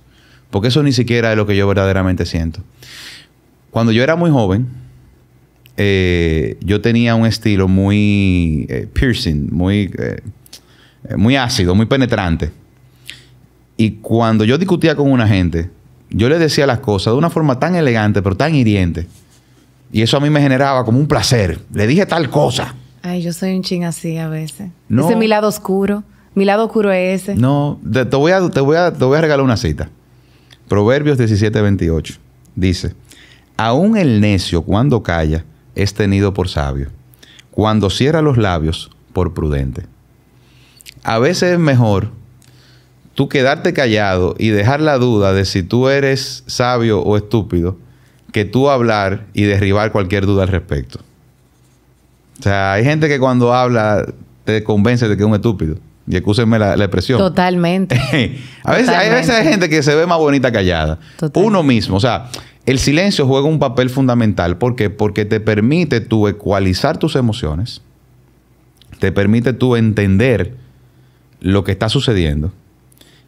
Speaker 2: Porque eso ni siquiera es lo que yo verdaderamente siento. Cuando yo era muy joven, eh, yo tenía un estilo muy eh, piercing, muy, eh, muy ácido, muy penetrante. Y cuando yo discutía con una gente, yo le decía las cosas de una forma tan elegante, pero tan hiriente. Y eso a mí me generaba como un placer. Le dije tal cosa.
Speaker 1: Ay, yo soy un ching así a veces. Ese es mi lado oscuro. Mi lado oscuro es ese.
Speaker 2: No, te, voy a, te, voy a, te voy a regalar una cita. Proverbios 17, 28. Dice, aún el necio cuando calla es tenido por sabio. Cuando cierra los labios, por prudente. A veces es mejor tú quedarte callado y dejar la duda de si tú eres sabio o estúpido que tú hablar y derribar cualquier duda al respecto. O sea, hay gente que cuando habla te convence de que es un estúpido. Y escúsenme la, expresión.
Speaker 1: Totalmente.
Speaker 2: a veces, Hay, gente que se ve más bonita callada. Uno mismo. O sea, el silencio juega un papel fundamental. ¿Por qué? Porque te permite tú ecualizar tus emociones. Te permite tú entender lo que está sucediendo.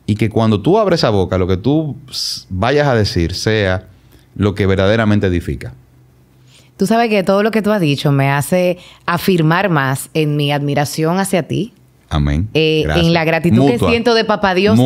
Speaker 2: Y que cuando tú abres esa boca, lo que tú vayas a decir sea lo que verdaderamente edifica.
Speaker 1: Tú sabes que todo lo que tú has dicho me hace afirmar más en mi admiración hacia ti. Amén. Eh, en la gratitud que siento de Papá Dios,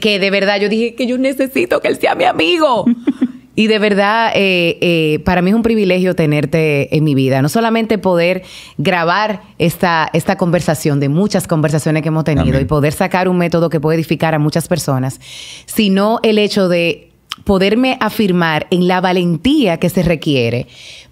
Speaker 1: que, de verdad yo dije que yo necesito que Él sea mi amigo. y de verdad, eh, eh, para mí es un privilegio tenerte en mi vida. No solamente poder grabar esta, esta conversación de muchas conversaciones que hemos tenido y poder sacar un método que puede edificar a muchas personas, sino el hecho de poderme afirmar en la valentía que se requiere,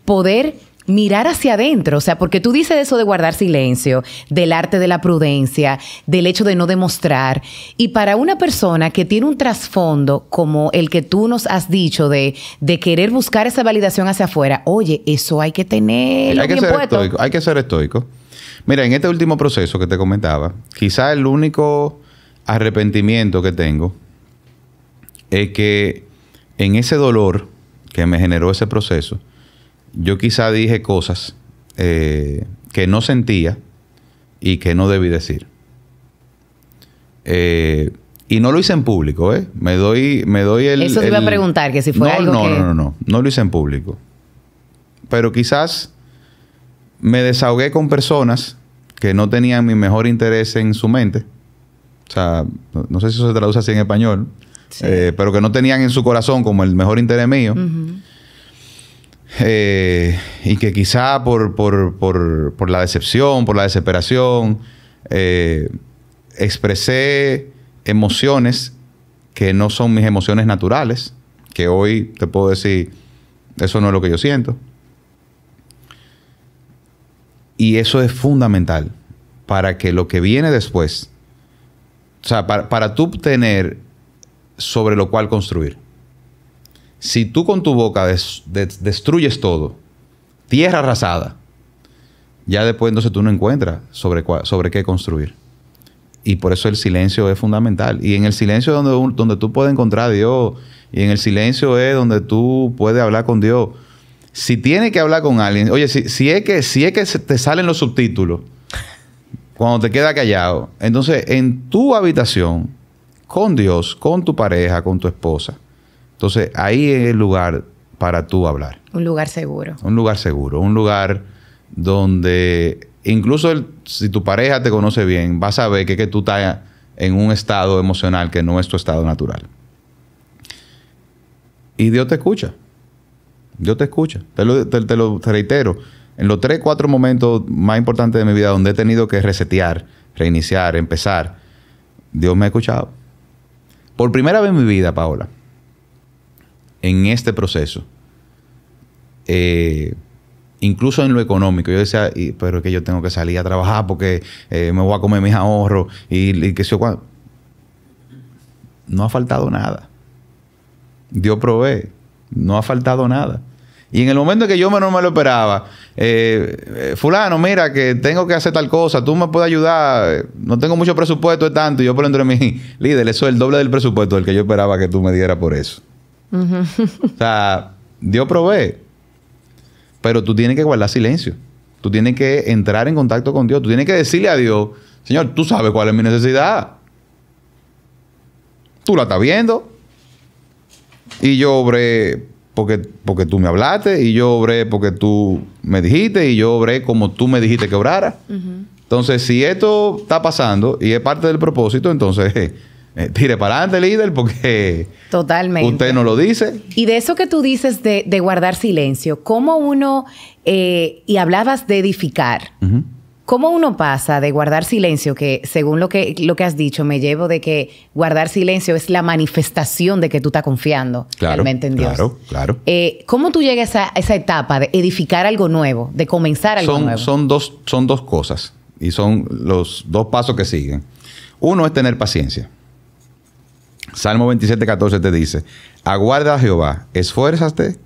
Speaker 1: poder mirar hacia adentro, o sea, porque tú dices eso de guardar silencio, del arte de la prudencia, del hecho de no demostrar, y para una persona que tiene un trasfondo como el que tú nos has dicho de, de querer buscar esa validación hacia afuera, oye, eso hay que tener. Hay que ser estoico,
Speaker 2: hay que ser estoico. Mira, en este último proceso que te comentaba, quizá el único arrepentimiento que tengo es que en ese dolor que me generó ese proceso, yo quizá dije cosas eh, que no sentía y que no debí decir. Eh, y no lo hice en público, ¿eh? Me doy, me doy el... Eso te iba a preguntar, que si fue no, algo no, No, no, no, no, no lo hice en público. Pero quizás me desahogué con personas que no tenían mi mejor interés en su mente. O sea, no sé si eso se traduce así en español. Eh, pero que no tenían en su corazón como el mejor interés mío. Eh, y que quizá por, la decepción, por la desesperación, eh, expresé emociones que no son mis emociones naturales, que hoy te puedo decir, eso no es lo que yo siento. Y eso es fundamental para que lo que viene después, o sea, para, para tú tener sobre lo cual construir. Si tú con tu boca destruyes todo, tierra arrasada, ya después entonces tú no encuentras sobre, qué construir. Y por eso el silencio es fundamental. Y en el silencio es donde, tú puedes encontrar a Dios. Y en el silencio es donde tú puedes hablar con Dios. Si tienes que hablar con alguien, oye, si, es, que, si es que te salen los subtítulos, cuando te queda callado, entonces en tu habitación, con Dios, con tu pareja, con tu esposa. Entonces, ahí es el lugar para tú hablar.
Speaker 1: Un lugar seguro.
Speaker 2: Un lugar seguro, un lugar donde incluso si tu pareja te conoce bien, vas a ver que, tú estás en un estado emocional que no es tu estado natural. Y Dios te escucha. Dios te escucha. Te lo, te lo reitero. En los tres, cuatro momentos más importantes de mi vida donde he tenido que resetear, reiniciar, empezar, Dios me ha escuchado. Por primera vez en mi vida, Paola, en este proceso, eh, incluso en lo económico. Yo decía, pero es que yo tengo que salir a trabajar porque eh, me voy a comer mis ahorros y, que sé No ha faltado nada. Dios provee. No ha faltado nada. Y en el momento en que yo no me lo esperaba, eh, eh, fulano, mira que tengo que hacer tal cosa, tú me puedes ayudar, eh, no tengo mucho presupuesto, es tanto, y yo por dentro de mi líder, eso es el doble del presupuesto del que yo esperaba que tú me dieras por eso.
Speaker 1: o
Speaker 2: sea, Dios provee, pero tú tienes que guardar silencio, tú tienes que entrar en contacto con Dios, tú tienes que decirle a Dios, Señor, tú sabes cuál es mi necesidad, tú la estás viendo, y yo obré porque, porque tú me hablaste y yo obré porque tú me dijiste y yo obré como tú me dijiste que obrara. Entonces, si esto está pasando y es parte del propósito, entonces eh, tire para adelante, líder, porque
Speaker 1: Totalmente. usted
Speaker 2: no lo dice.
Speaker 1: Y de eso que tú dices de, de guardar silencio, ¿cómo uno, eh, y hablabas de edificar? ¿Cómo uno pasa de guardar silencio, que según lo que, lo que has dicho, me llevo de que guardar silencio es la manifestación de que tú estás confiando claro, realmente en Dios? Claro, claro. Eh, ¿Cómo tú llegas a esa etapa de edificar algo nuevo, de comenzar algo nuevo? Son
Speaker 2: dos, son dos cosas y son los dos pasos que siguen. Uno es tener paciencia. Salmo 27, 14 te dice, aguarda a Jehová, esfuérzate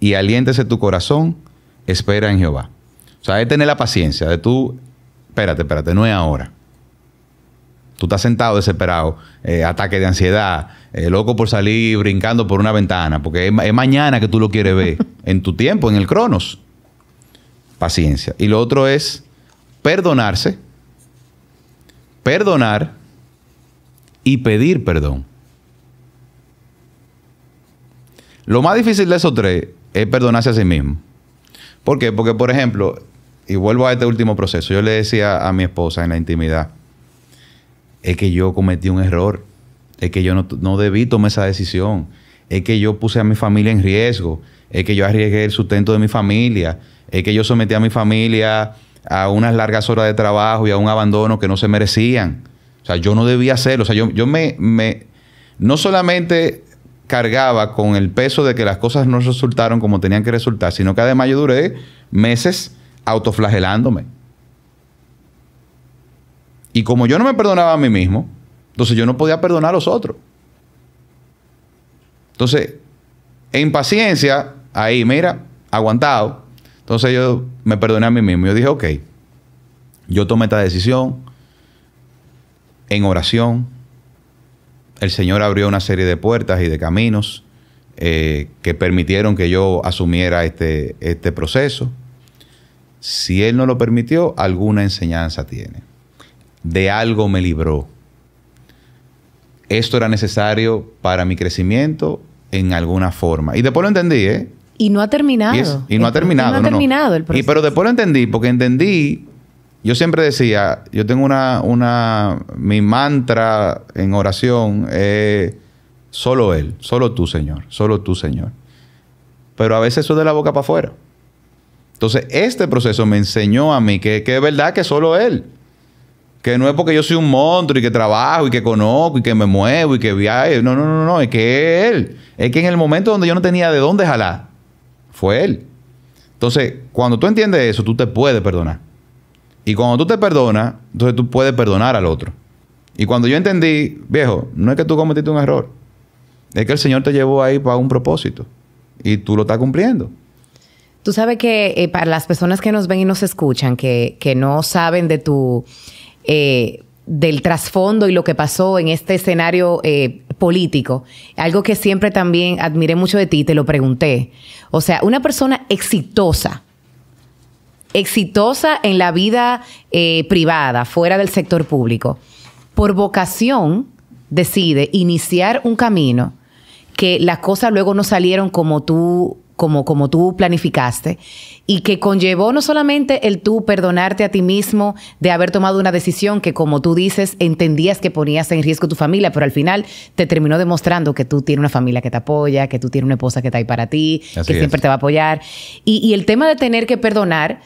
Speaker 2: y aliéntese tu corazón, espera en Jehová. O sea, es tener la paciencia de tú espérate, espérate, no es ahora. Tú estás sentado desesperado, eh, ataque de ansiedad, eh, loco por salir brincando por una ventana, porque es, es mañana que tú lo quieres ver, en tu tiempo, en el cronos. Paciencia. Y lo otro es perdonarse, perdonar y pedir perdón. Lo más difícil de esos tres es perdonarse a sí mismo. ¿Por qué? Porque, por ejemplo, y vuelvo a este último proceso, yo le decía a mi esposa en la intimidad, es que yo cometí un error, es que yo no, debí tomar esa decisión, es que yo puse a mi familia en riesgo, es que yo arriesgué el sustento de mi familia, es que yo sometí a mi familia a unas largas horas de trabajo y a un abandono que no se merecían. O sea, yo no debía hacerlo. O sea, yo, yo me, me, no solamente cargaba con el peso de que las cosas no resultaron como tenían que resultar, sino que además yo duré meses autoflagelándome. Y como yo no me perdonaba a mí mismo, entonces yo no podía perdonar a los otros. Entonces, en paciencia, ahí, mira, aguantado. Entonces yo me perdoné a mí mismo. Yo dije, ok, yo tomé esta decisión en oración. El Señor abrió una serie de puertas y de caminos eh, que permitieron que yo asumiera este, este proceso si Él no lo permitió, alguna enseñanza tiene. De algo me libró. Esto era necesario para mi crecimiento en alguna forma. Y después lo entendí, ¿eh?
Speaker 1: Y no ha terminado. Y, no, ha terminado, no, ha terminado. el proceso. Y, pero
Speaker 2: después lo entendí, porque entendí. Yo siempre decía, yo tengo una, mi mantra en oración, es... solo Él, solo tú, Señor, solo tú, Señor. Pero a veces eso de la boca para afuera. Entonces, este proceso me enseñó a mí que, es verdad que solo él. Que no es porque yo soy un monstruo y que trabajo y que conozco y que me muevo y que viaje. No, no, no, no. Es que él. Es que en el momento donde yo no tenía de dónde jalar, fue él. Entonces, cuando tú entiendes eso, tú te puedes perdonar. Y cuando tú te perdonas, entonces tú puedes perdonar al otro. Y cuando yo entendí, viejo, no es que tú cometiste un error. Es que el Señor te llevó ahí para un propósito. Y tú lo estás cumpliendo.
Speaker 1: Tú sabes que eh, para las personas que nos ven y nos escuchan, que, no saben de tu... Eh, del trasfondo y lo que pasó en este escenario eh, político, algo que siempre también admiré mucho de ti, te lo pregunté. O sea, una persona exitosa, exitosa en la vida privada, fuera del sector público, por vocación decide iniciar un camino que las cosas luego no salieron como tú como, tú planificaste y que conllevó no solamente el tú perdonarte a ti mismo de haber tomado una decisión que, como tú dices, entendías que ponías en riesgo tu familia, pero al final te terminó demostrando que tú tienes una familia que te apoya, que tú tienes una esposa que está ahí para ti, que siempre te va a apoyar. Y, y el tema de tener que perdonar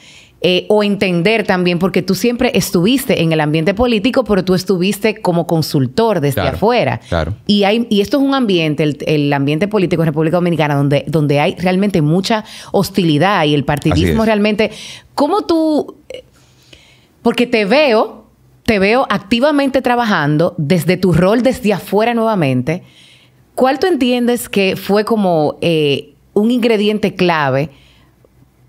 Speaker 1: eh, o entender también, porque tú siempre estuviste en el ambiente político, pero tú estuviste como consultor desde afuera. Claro. Y, esto es un ambiente, el, ambiente político en República Dominicana, donde, donde hay realmente mucha hostilidad y el partidismo realmente. ¿Cómo tú.? Porque te veo, te veo activamente trabajando desde tu rol desde afuera nuevamente. ¿Cuál tú entiendes que fue como eh, un ingrediente clave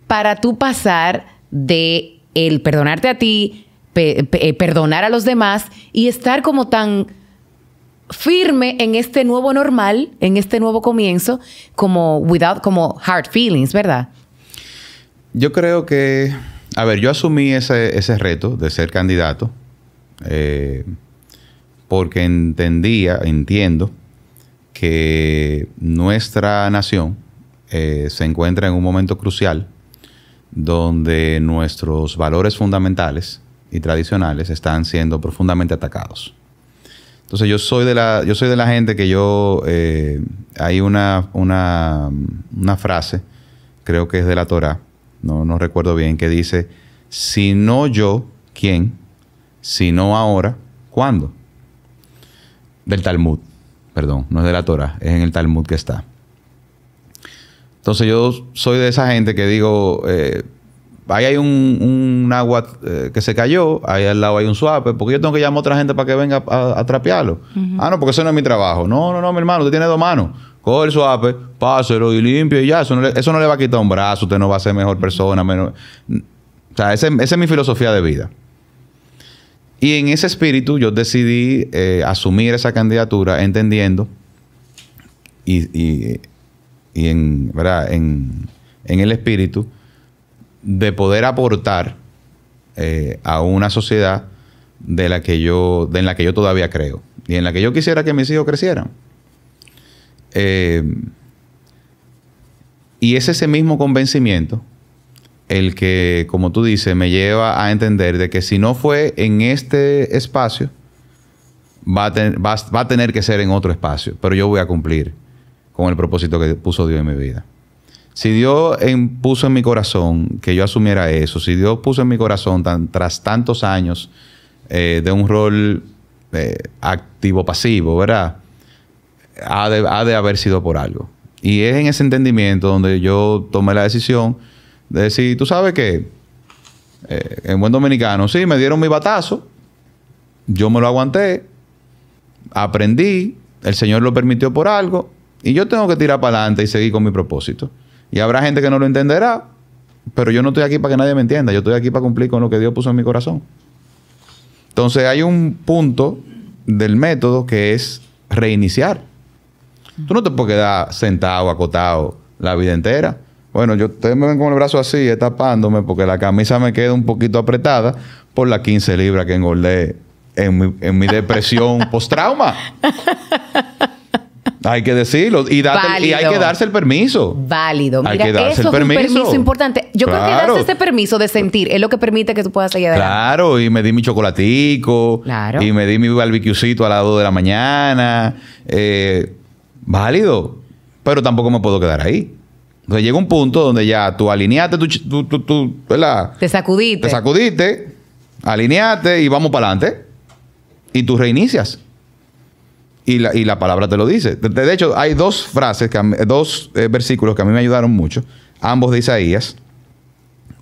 Speaker 1: para tú pasar de el perdonarte a ti, eh, perdonar a los demás y estar como tan firme en este nuevo normal, en este nuevo comienzo, como without, como hard feelings, ¿verdad?
Speaker 2: Yo creo que, a ver, yo asumí ese, ese reto de ser candidato eh, porque entendía, entiendo que nuestra nación eh, se encuentra en un momento crucial donde nuestros valores fundamentales y tradicionales están siendo profundamente atacados. Entonces yo soy de la, yo soy de la gente que yo, eh, hay una, una, frase, creo que es de la Torah, no, no recuerdo bien, que dice, si no yo, ¿quién? Si no ahora, ¿cuándo? Del Talmud, perdón, no es de la Torah, es en el Talmud que está. Entonces yo soy de esa gente que digo, eh, ahí hay un, agua eh, que se cayó, ahí al lado hay un suape, porque yo tengo que llamar a otra gente para que venga a, trapearlo. Ah, no, porque eso no es mi trabajo. No, no, no, mi hermano, usted tiene dos manos. Coge el suape, páselo y limpio y ya. Eso no, le, va a quitar un brazo, usted no va a ser mejor persona. Menos... O sea, esa es mi filosofía de vida. Y en ese espíritu yo decidí eh, asumir esa candidatura entendiendo y y en, ¿verdad? en, el espíritu de poder aportar eh, a una sociedad de la que yo, de en la que yo todavía creo y en la que yo quisiera que mis hijos crecieran. Eh, y es ese mismo convencimiento el que, como tú dices, me lleva a entender de que si no fue en este espacio, va va a tener que ser en otro espacio, pero yo voy a cumplir con el propósito que puso Dios en mi vida. Si Dios puso en mi corazón que yo asumiera eso, si Dios puso en mi corazón tras tantos años eh, de un rol eh, activo-pasivo, ¿verdad? Ha de, haber sido por algo. Y es en ese entendimiento donde yo tomé la decisión de decir, tú sabes que eh, en buen dominicano, sí, me dieron mi batazo, yo me lo aguanté, aprendí, el Señor lo permitió por algo, y yo tengo que tirar para adelante y seguir con mi propósito. Y habrá gente que no lo entenderá, pero yo no estoy aquí para que nadie me entienda, yo estoy aquí para cumplir con lo que Dios puso en mi corazón. Entonces hay un punto del método que es reiniciar. Tú no te puedes quedar sentado, acotado la vida entera. Bueno, yo me ven con el brazo así, eh, tapándome porque la camisa me queda un poquito apretada por las 15 libras que engordé en mi, en mi depresión post-trauma. Hay que decirlo y, y hay que darse el permiso.
Speaker 1: Válido. Mira, hay que darse el permiso. es un permiso importante. Yo creo que darse ese permiso de sentir es lo que permite que tú puedas seguir adelante.
Speaker 2: Claro, y me di mi chocolatico. Claro. Y me di mi barbecuecito a las 2 de la mañana. Eh, válido. Pero tampoco me puedo quedar ahí. Entonces llega un punto donde ya tú alineaste tú, ¿verdad? Te sacudiste. Te sacudiste, alineaste y vamos para adelante. Y tú reinicias. Y la, y la palabra te lo dice. De, hecho, hay dos frases, dos eh, versículos que a mí me ayudaron mucho, ambos de Isaías.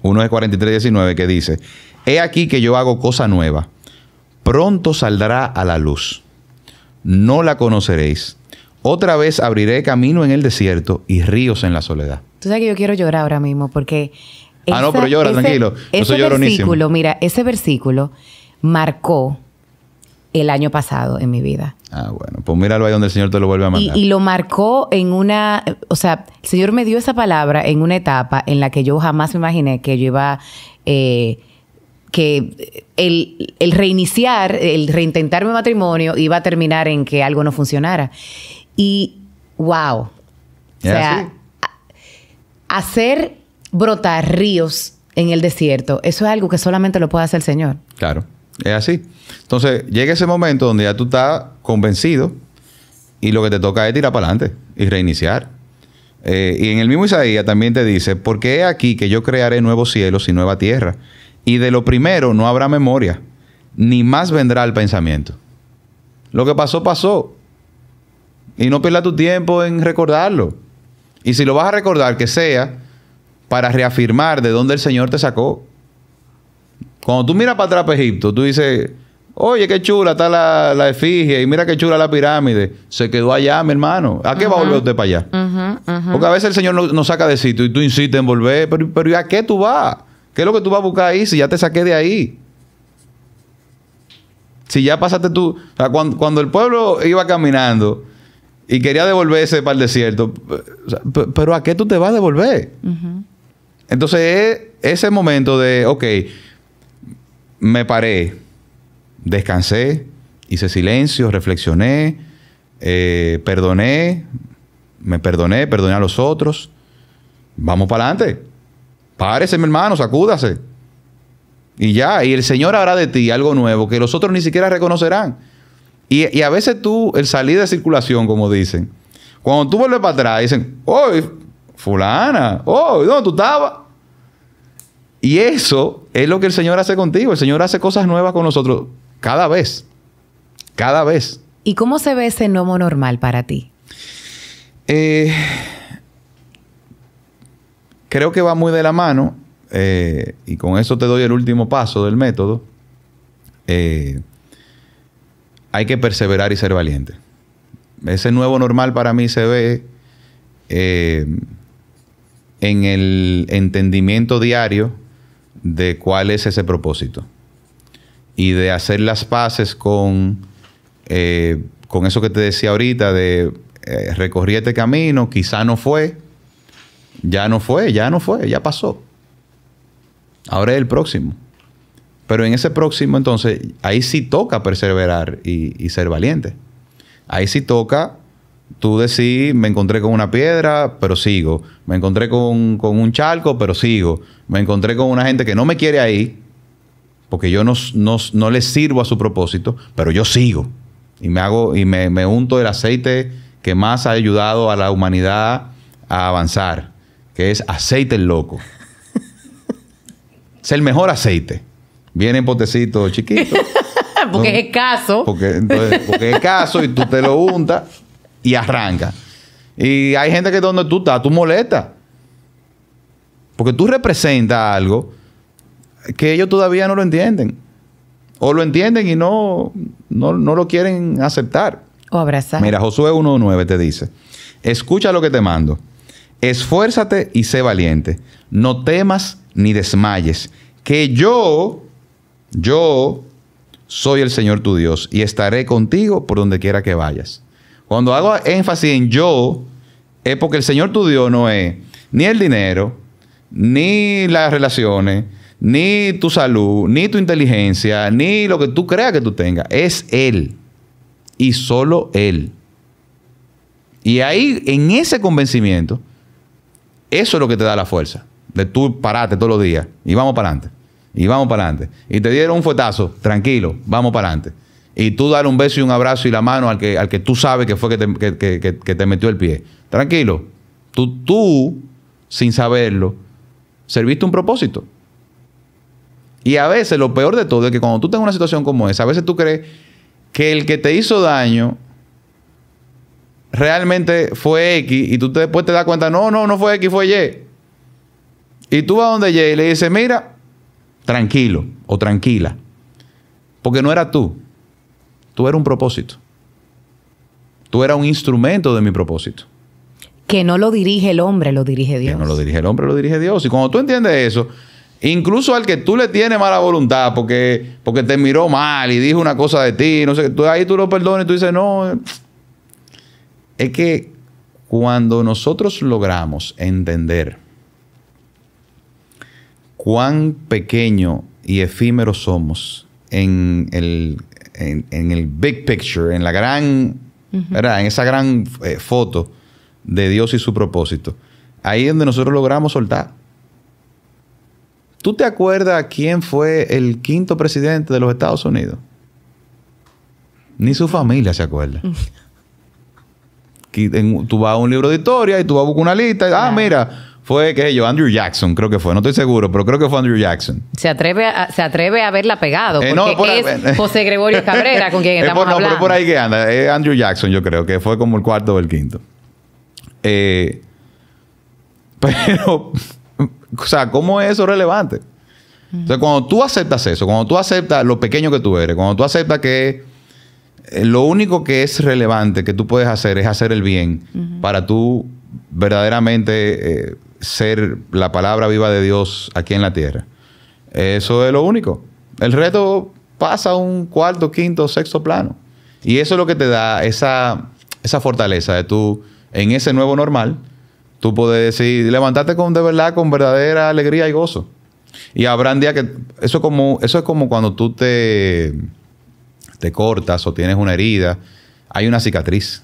Speaker 2: Uno es 43, 19, que dice: He aquí que yo hago cosa nueva. Pronto saldrá a la luz. No la conoceréis. Otra vez abriré camino en el desierto y ríos en la soledad.
Speaker 1: Tú sabes que yo quiero llorar ahora mismo porque.
Speaker 2: ah, no, pero llora, tranquilo. ese versículo,
Speaker 1: mira, ese versículo marcó el año pasado en mi vida.
Speaker 2: Ah, bueno, pues míralo ahí donde el Señor te lo vuelve a mandar. Y, lo
Speaker 1: marcó en una, o sea, el Señor me dio esa palabra en una etapa en la que yo jamás me imaginé que yo iba, eh, que el, reiniciar, el reintentar mi matrimonio iba a terminar en que algo no funcionara. Y, wow. O sea, hacer brotar ríos en el desierto, eso es algo que solamente lo puede hacer el Señor.
Speaker 2: Claro. Es así. Entonces, llega ese momento donde ya tú estás convencido y lo que te toca es tirar para adelante y reiniciar. Eh, y en el mismo Isaías también te dice, porque es aquí que yo crearé nuevos cielos y nueva tierra, y de lo primero no habrá memoria, ni más vendrá el pensamiento. Lo que pasó, pasó. Y no pierdas tu tiempo en recordarlo. Y si lo vas a recordar, que sea para reafirmar de dónde el Señor te sacó. Cuando tú miras para atrás para Egipto, tú dices, oye, qué chula está la, la, efigie y mira qué chula la pirámide. Se quedó allá, mi hermano. ¿A qué va a volver usted para allá? Porque a veces el Señor nos saca de sitio y tú insistes en volver, pero, ¿y a qué tú vas? ¿Qué es lo que tú vas a buscar ahí si ya te saqué de ahí? Si ya pasaste tú, o sea, cuando, el pueblo iba caminando, y quería devolverse para el desierto. Pero ¿a qué tú te vas a devolver? Entonces, ese momento de, ok, me paré, descansé, hice silencio, reflexioné, eh, perdoné, me perdoné, perdoné a los otros. Vamos para adelante. Párese, mi hermano, sacúdase. Y ya, y el Señor hará de ti algo nuevo que los otros ni siquiera reconocerán. Y, a veces tú, el salir de circulación, como dicen, cuando tú vuelves para atrás, dicen, ¡Oy, fulana! ¡Oh, ¿dónde tú estabas? Y eso es lo que el Señor hace contigo. El Señor hace cosas nuevas con nosotros cada vez. Cada vez.
Speaker 1: ¿Y cómo se ve ese nuevo normal para
Speaker 2: ti? Eh, creo que va muy de la mano, eh, y con eso te doy el último paso del método. Eh, hay que perseverar y ser valiente. Ese nuevo normal para mí se ve en el entendimiento diario de cuál es ese propósito y de hacer las paces con, eh, con eso que te decía ahorita, de eh, recorrí este camino, quizá no fue, ya no fue, ya no fue, ya pasó. Ahora es el próximo. Pero en ese próximo entonces, ahí sí toca perseverar y, y ser valiente. Ahí sí toca tú decís, me encontré con una piedra, pero sigo. Me encontré con, un charco, pero sigo. Me encontré con una gente que no me quiere ahí, porque yo no, no, les sirvo a su propósito, pero yo sigo. Y me hago, y me, unto el aceite que más ha ayudado a la humanidad a avanzar, que es aceite el loco. es el mejor aceite. Viene en potecito chiquito.
Speaker 1: porque es caso. Porque,
Speaker 2: entonces, porque es caso y tú te lo untas y arranca. Y hay gente que donde tú estás, tú molesta Porque tú representas algo que ellos todavía no lo entienden. O lo entienden y no, no, no lo quieren aceptar. O abrazar. Mira, Josué 1.9 te dice, escucha lo que te mando. Esfuérzate y sé valiente. No temas ni desmayes. Que yo, yo soy el Señor tu Dios y estaré contigo por donde quiera que vayas. Cuando hago énfasis en yo, es porque el Señor tu Dios no es ni el dinero, ni las relaciones, ni tu salud, ni tu inteligencia, ni lo que tú creas que tú tengas. Es Él. Y solo Él. Y ahí, en ese convencimiento, eso es lo que te da la fuerza. De tú pararte todos los días y vamos para adelante. Y vamos para adelante. Y te dieron un fuetazo, tranquilo, vamos para adelante y tú dar un beso y un abrazo y la mano al que, al que tú sabes que fue que te, metió el pie. Tranquilo, tú, tú, sin saberlo, serviste un propósito. Y a veces lo peor de todo es que cuando tú en una situación como esa, a veces tú crees que el que te hizo daño realmente fue X y tú después te das cuenta, no, no, no fue X, fue Y. Y tú vas donde Y y le dices, mira, tranquilo o tranquila, porque no era tú. Tú eras un propósito. Tú eras un instrumento de mi propósito.
Speaker 1: Que no lo dirige el hombre, lo dirige Dios. Que
Speaker 2: no lo dirige el hombre, lo dirige Dios. Y cuando tú entiendes eso, incluso al que tú le tienes mala voluntad porque, porque te miró mal y dijo una cosa de ti, no sé, tú, ahí tú lo perdones y tú dices, no. Eh". Es que cuando nosotros logramos entender cuán pequeño y efímero somos en el en, el big picture, en la gran, ¿verdad? En esa gran eh, foto de Dios y su propósito. Ahí es donde nosotros logramos soltar. ¿Tú te acuerdas quién fue el quinto presidente de los Estados Unidos? Ni su familia se acuerda. Mm. tú vas a un libro de historia y tú vas a buscar una lista. ah, mira, fue, qué sé yo, Andrew Jackson, creo que fue, no estoy seguro, pero creo que fue Andrew Jackson.
Speaker 1: Se atreve a, se atreve a haberla pegado, eh, porque no, es eh, José Gregorio Cabrera con quien estamos no, Pero por ahí
Speaker 2: que anda, es Andrew Jackson, yo creo, que fue como el cuarto o el quinto. Eh, pero, o sea, ¿cómo es eso relevante? O sea, cuando tú aceptas eso, cuando tú aceptas lo pequeño que tú eres, cuando tú aceptas que lo único que es relevante que tú puedes hacer es hacer el bien para tú verdaderamente ser la palabra viva de Dios aquí en la tierra. Eso es lo único. El reto pasa a un cuarto, quinto, sexto plano. Y eso es lo que te da esa, esa fortaleza de tú, en ese nuevo normal, tú puedes decir, levantarte con de verdad, con verdadera alegría y gozo. Y habrán día que eso como, eso es como cuando tú te, te cortas o tienes una herida, hay una cicatriz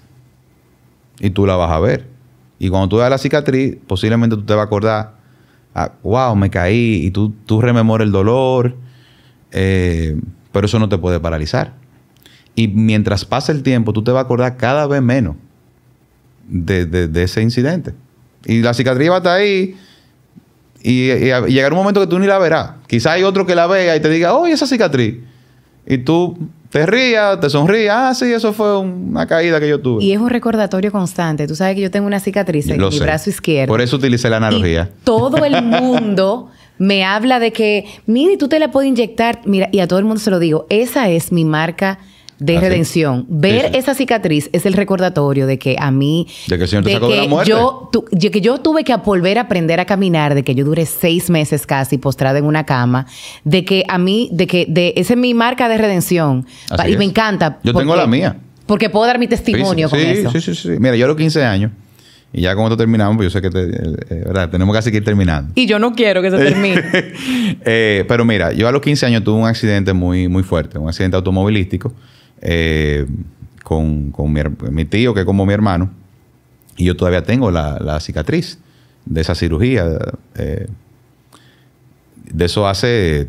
Speaker 2: y tú la vas a ver. Y cuando tú veas la cicatriz, posiblemente tú te vas a acordar, ah, wow, me caí, y tú, tú el dolor, eh, pero eso no te puede paralizar. Y mientras pasa el tiempo, tú te vas a acordar cada vez menos de, ese incidente. Y la cicatriz va a estar ahí, y, y, llegará un momento que tú ni la verás. Quizá hay otro que la vea y te diga, oye, oh, esa cicatriz. Y tú te rías, te sonrías, ah, sí, eso fue una caída que yo tuve.
Speaker 1: Y es un recordatorio constante. Tú sabes que yo tengo una cicatriz en mi brazo izquierdo. Por
Speaker 2: eso utilicé la analogía.
Speaker 1: todo el mundo me habla de que, mire, tú te la puedes inyectar. Mira, y a todo el mundo se lo digo, esa es mi marca de redención. Ver esa cicatriz es el recordatorio de que a mí...
Speaker 2: De que el Señor te sacó de la muerte. Yo,
Speaker 1: de que yo tuve que volver a aprender a caminar, de que yo duré seis meses casi postrada en una cama, de que a mí, de que de, esa es mi marca de redención.
Speaker 2: y me encanta. Yo tengo la mía.
Speaker 1: Porque puedo dar mi testimonio con eso. Sí,
Speaker 2: sí, sí. Mira, yo a los 15 años... Y ya como terminamos, pues yo sé que eh, eh, tenemos casi que ir terminando.
Speaker 1: Y yo no quiero que se termine.
Speaker 2: Eh, pero mira, yo a los 15 años tuve un accidente muy, muy fuerte, un accidente automovilístico eh, con, mi, tío, que es como mi hermano, y yo todavía tengo la, cicatriz de esa cirugía. Eh, de eso hace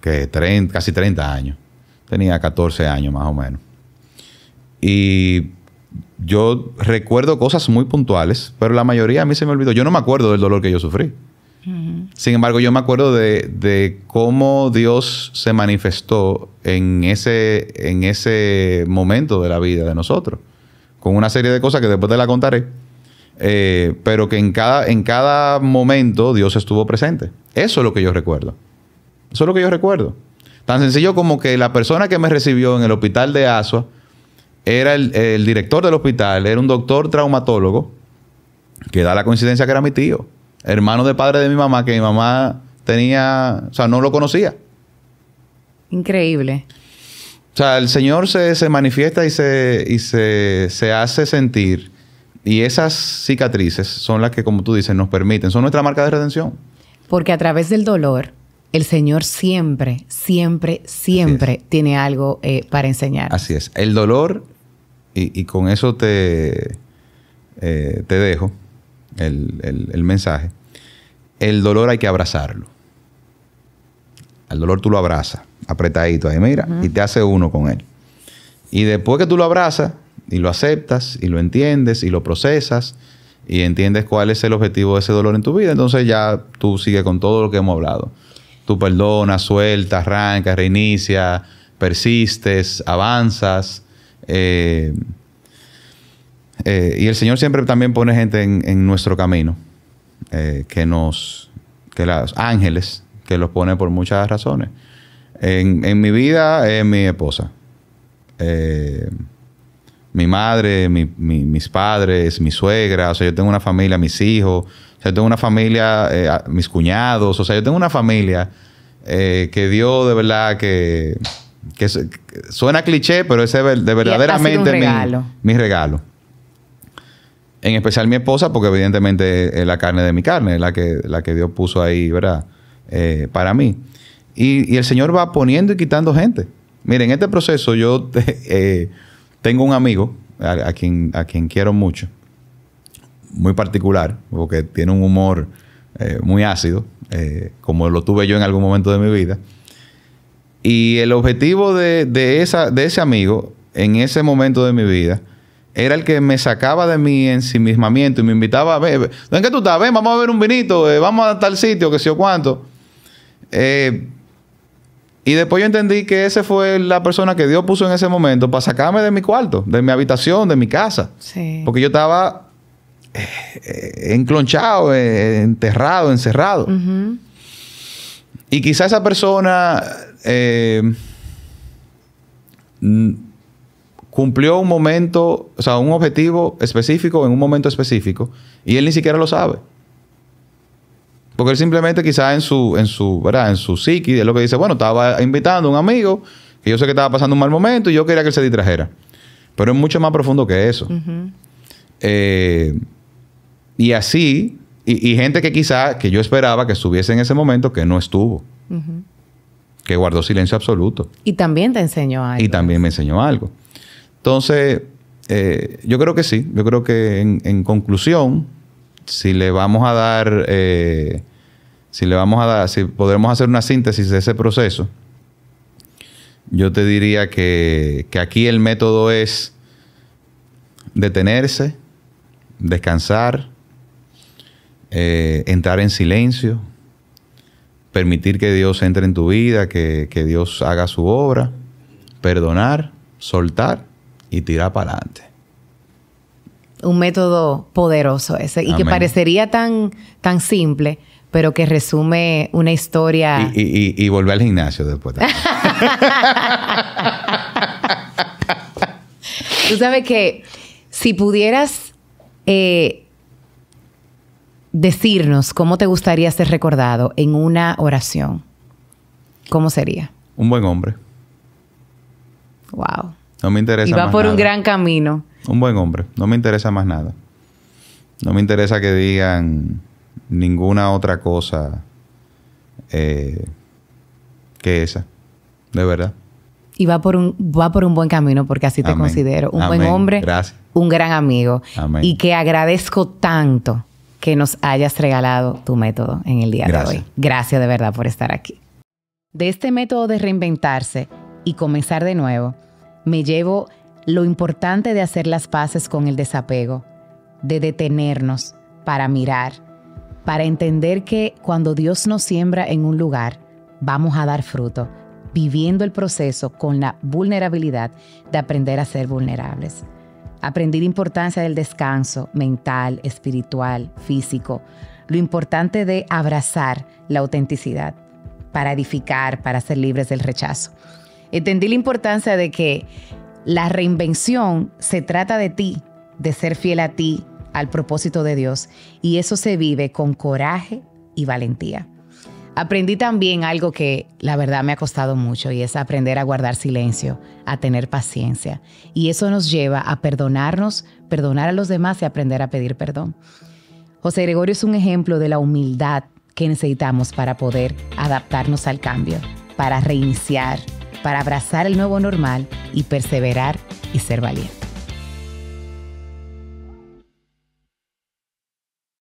Speaker 2: que casi 30 años. Tenía 14 años más o menos. Y yo recuerdo cosas muy puntuales, pero la mayoría a mí se me olvidó. Yo no me acuerdo del dolor que yo sufrí. Sin embargo, yo me acuerdo de, cómo Dios se manifestó en ese, en ese momento de la vida de nosotros, con una serie de cosas que después te la contaré, eh, pero que en cada, en cada momento Dios estuvo presente. Eso es lo que yo recuerdo. Eso es lo que yo recuerdo. Tan sencillo como que la persona que me recibió en el hospital de Asua era el, el director del hospital, era un doctor traumatólogo, que da la coincidencia que era mi tío hermano de padre de mi mamá, que mi mamá tenía, o sea, no lo conocía.
Speaker 1: Increíble.
Speaker 2: O sea, el Señor se, manifiesta y, se, se, hace sentir. Y esas cicatrices son las que, como tú dices, nos permiten, son nuestra marca de redención.
Speaker 1: Porque a través del dolor, el Señor siempre, siempre, siempre tiene algo eh, para enseñar.
Speaker 2: Así es. El dolor, y, con eso te, eh, te dejo el mensaje, el dolor hay que abrazarlo. Al dolor tú lo abrazas, apretadito ahí, mira, y te hace uno con él. Y después que tú lo abrazas y lo aceptas y lo entiendes y lo procesas y entiendes cuál es el objetivo de ese dolor en tu vida, entonces ya tú sigues con todo lo que hemos hablado. Tú perdonas, sueltas, arrancas, reinicia, persistes, avanzas. Eh, eh, y el Señor siempre también pone gente en nuestro camino eh, que nos, que los ángeles, que los pone por muchas razones. En, mi vida es mi esposa. Eh, mi madre, mis padres, mi suegra, o sea, yo tengo una familia, mis hijos, yo tengo una familia, eh, mis cuñados, o sea, yo tengo una familia que Dios de verdad que, que, suena cliché, pero ese de verdaderamente mi regalo. En especial mi esposa, porque evidentemente es la carne de mi carne, la que, la que Dios puso ahí, ¿verdad? Eh, para mí. Y, el Señor va poniendo y quitando gente. Miren, en este proceso yo eh, tengo un amigo a, quien, a quien quiero mucho, muy particular, porque tiene un humor eh, muy ácido, como lo tuve yo en algún momento de mi vida. Y el objetivo de, esa, de ese amigo en ese momento de mi vida era el que me sacaba de mi ensimismamiento y me invitaba a ver, ¿dónde que tú estás? Ven, vamos a ver un vinito, eh, vamos a tal sitio, que sé yo cuánto. Eh, y después yo entendí que esa fue la persona que Dios puso en ese momento para sacarme de mi cuarto, de mi habitación, de mi casa. Porque yo estaba eh, enclonchado, enterrado, encerrado. Y quizá esa persona cumplió un momento, o sea, un objetivo específico en un momento específico y él ni siquiera lo sabe. Porque él simplemente quizás en su, en su, ¿verdad? En su psiqui, es lo que dice, bueno, estaba invitando a un amigo que yo sé que estaba pasando un mal momento y yo quería que él se distrajera. Pero es mucho más profundo que eso. Eh, y así, y, gente que quizá, que yo esperaba que estuviese en ese momento, que no estuvo. Que guardó silencio absoluto. Y también te enseñó algo. Y también me enseñó algo. Entonces, eh, yo creo que sí, yo creo que en, conclusión, si le vamos a dar, eh, si le vamos a dar, si podremos hacer una síntesis de ese proceso, yo te diría que, aquí el método es detenerse, descansar, eh, entrar en silencio, permitir que Dios entre en tu vida, que, que Dios haga su obra, perdonar, soltar y tira para adelante.
Speaker 1: Un método poderoso ese y que parecería tan, tan simple, pero que resume una historia.
Speaker 2: Y, y, volver al gimnasio después.
Speaker 1: Tú sabes que si pudieras eh, decirnos cómo te gustaría ser recordado en una oración, ¿cómo sería? Un buen hombre. Wow.
Speaker 2: No me interesa. más nada. Y va por un gran camino. Un buen hombre. No me interesa más nada. No me interesa que digan ninguna otra cosa eh, que esa. De verdad.
Speaker 1: Y va por un, va por un buen camino, porque así te considero. Un buen hombre, Gracias. un gran amigo. Y que agradezco tanto que nos hayas regalado tu método en el día de hoy. Gracias de verdad por estar aquí. De este método de reinventarse y comenzar de nuevo me llevo lo importante de hacer las paces con el desapego, de detenernos para mirar, para entender que cuando Dios nos siembra en un lugar, vamos a dar fruto, viviendo el proceso con la vulnerabilidad de aprender a ser vulnerables. Aprendí la importancia del descanso mental, espiritual, físico, lo importante de abrazar la autenticidad para edificar, para ser libres del rechazo entendí la importancia de que la reinvención se trata de ti, de ser fiel a ti, al propósito de Dios, y eso se vive con coraje y valentía. Aprendí también algo que la verdad me ha costado mucho y es aprender a guardar silencio, a tener paciencia. Y eso nos lleva a perdonarnos, perdonar a los demás y aprender a pedir perdón. José Gregorio es un ejemplo de la humildad que necesitamos para poder adaptarnos al cambio, para reiniciar, para abrazar el nuevo normal y perseverar y ser valiente.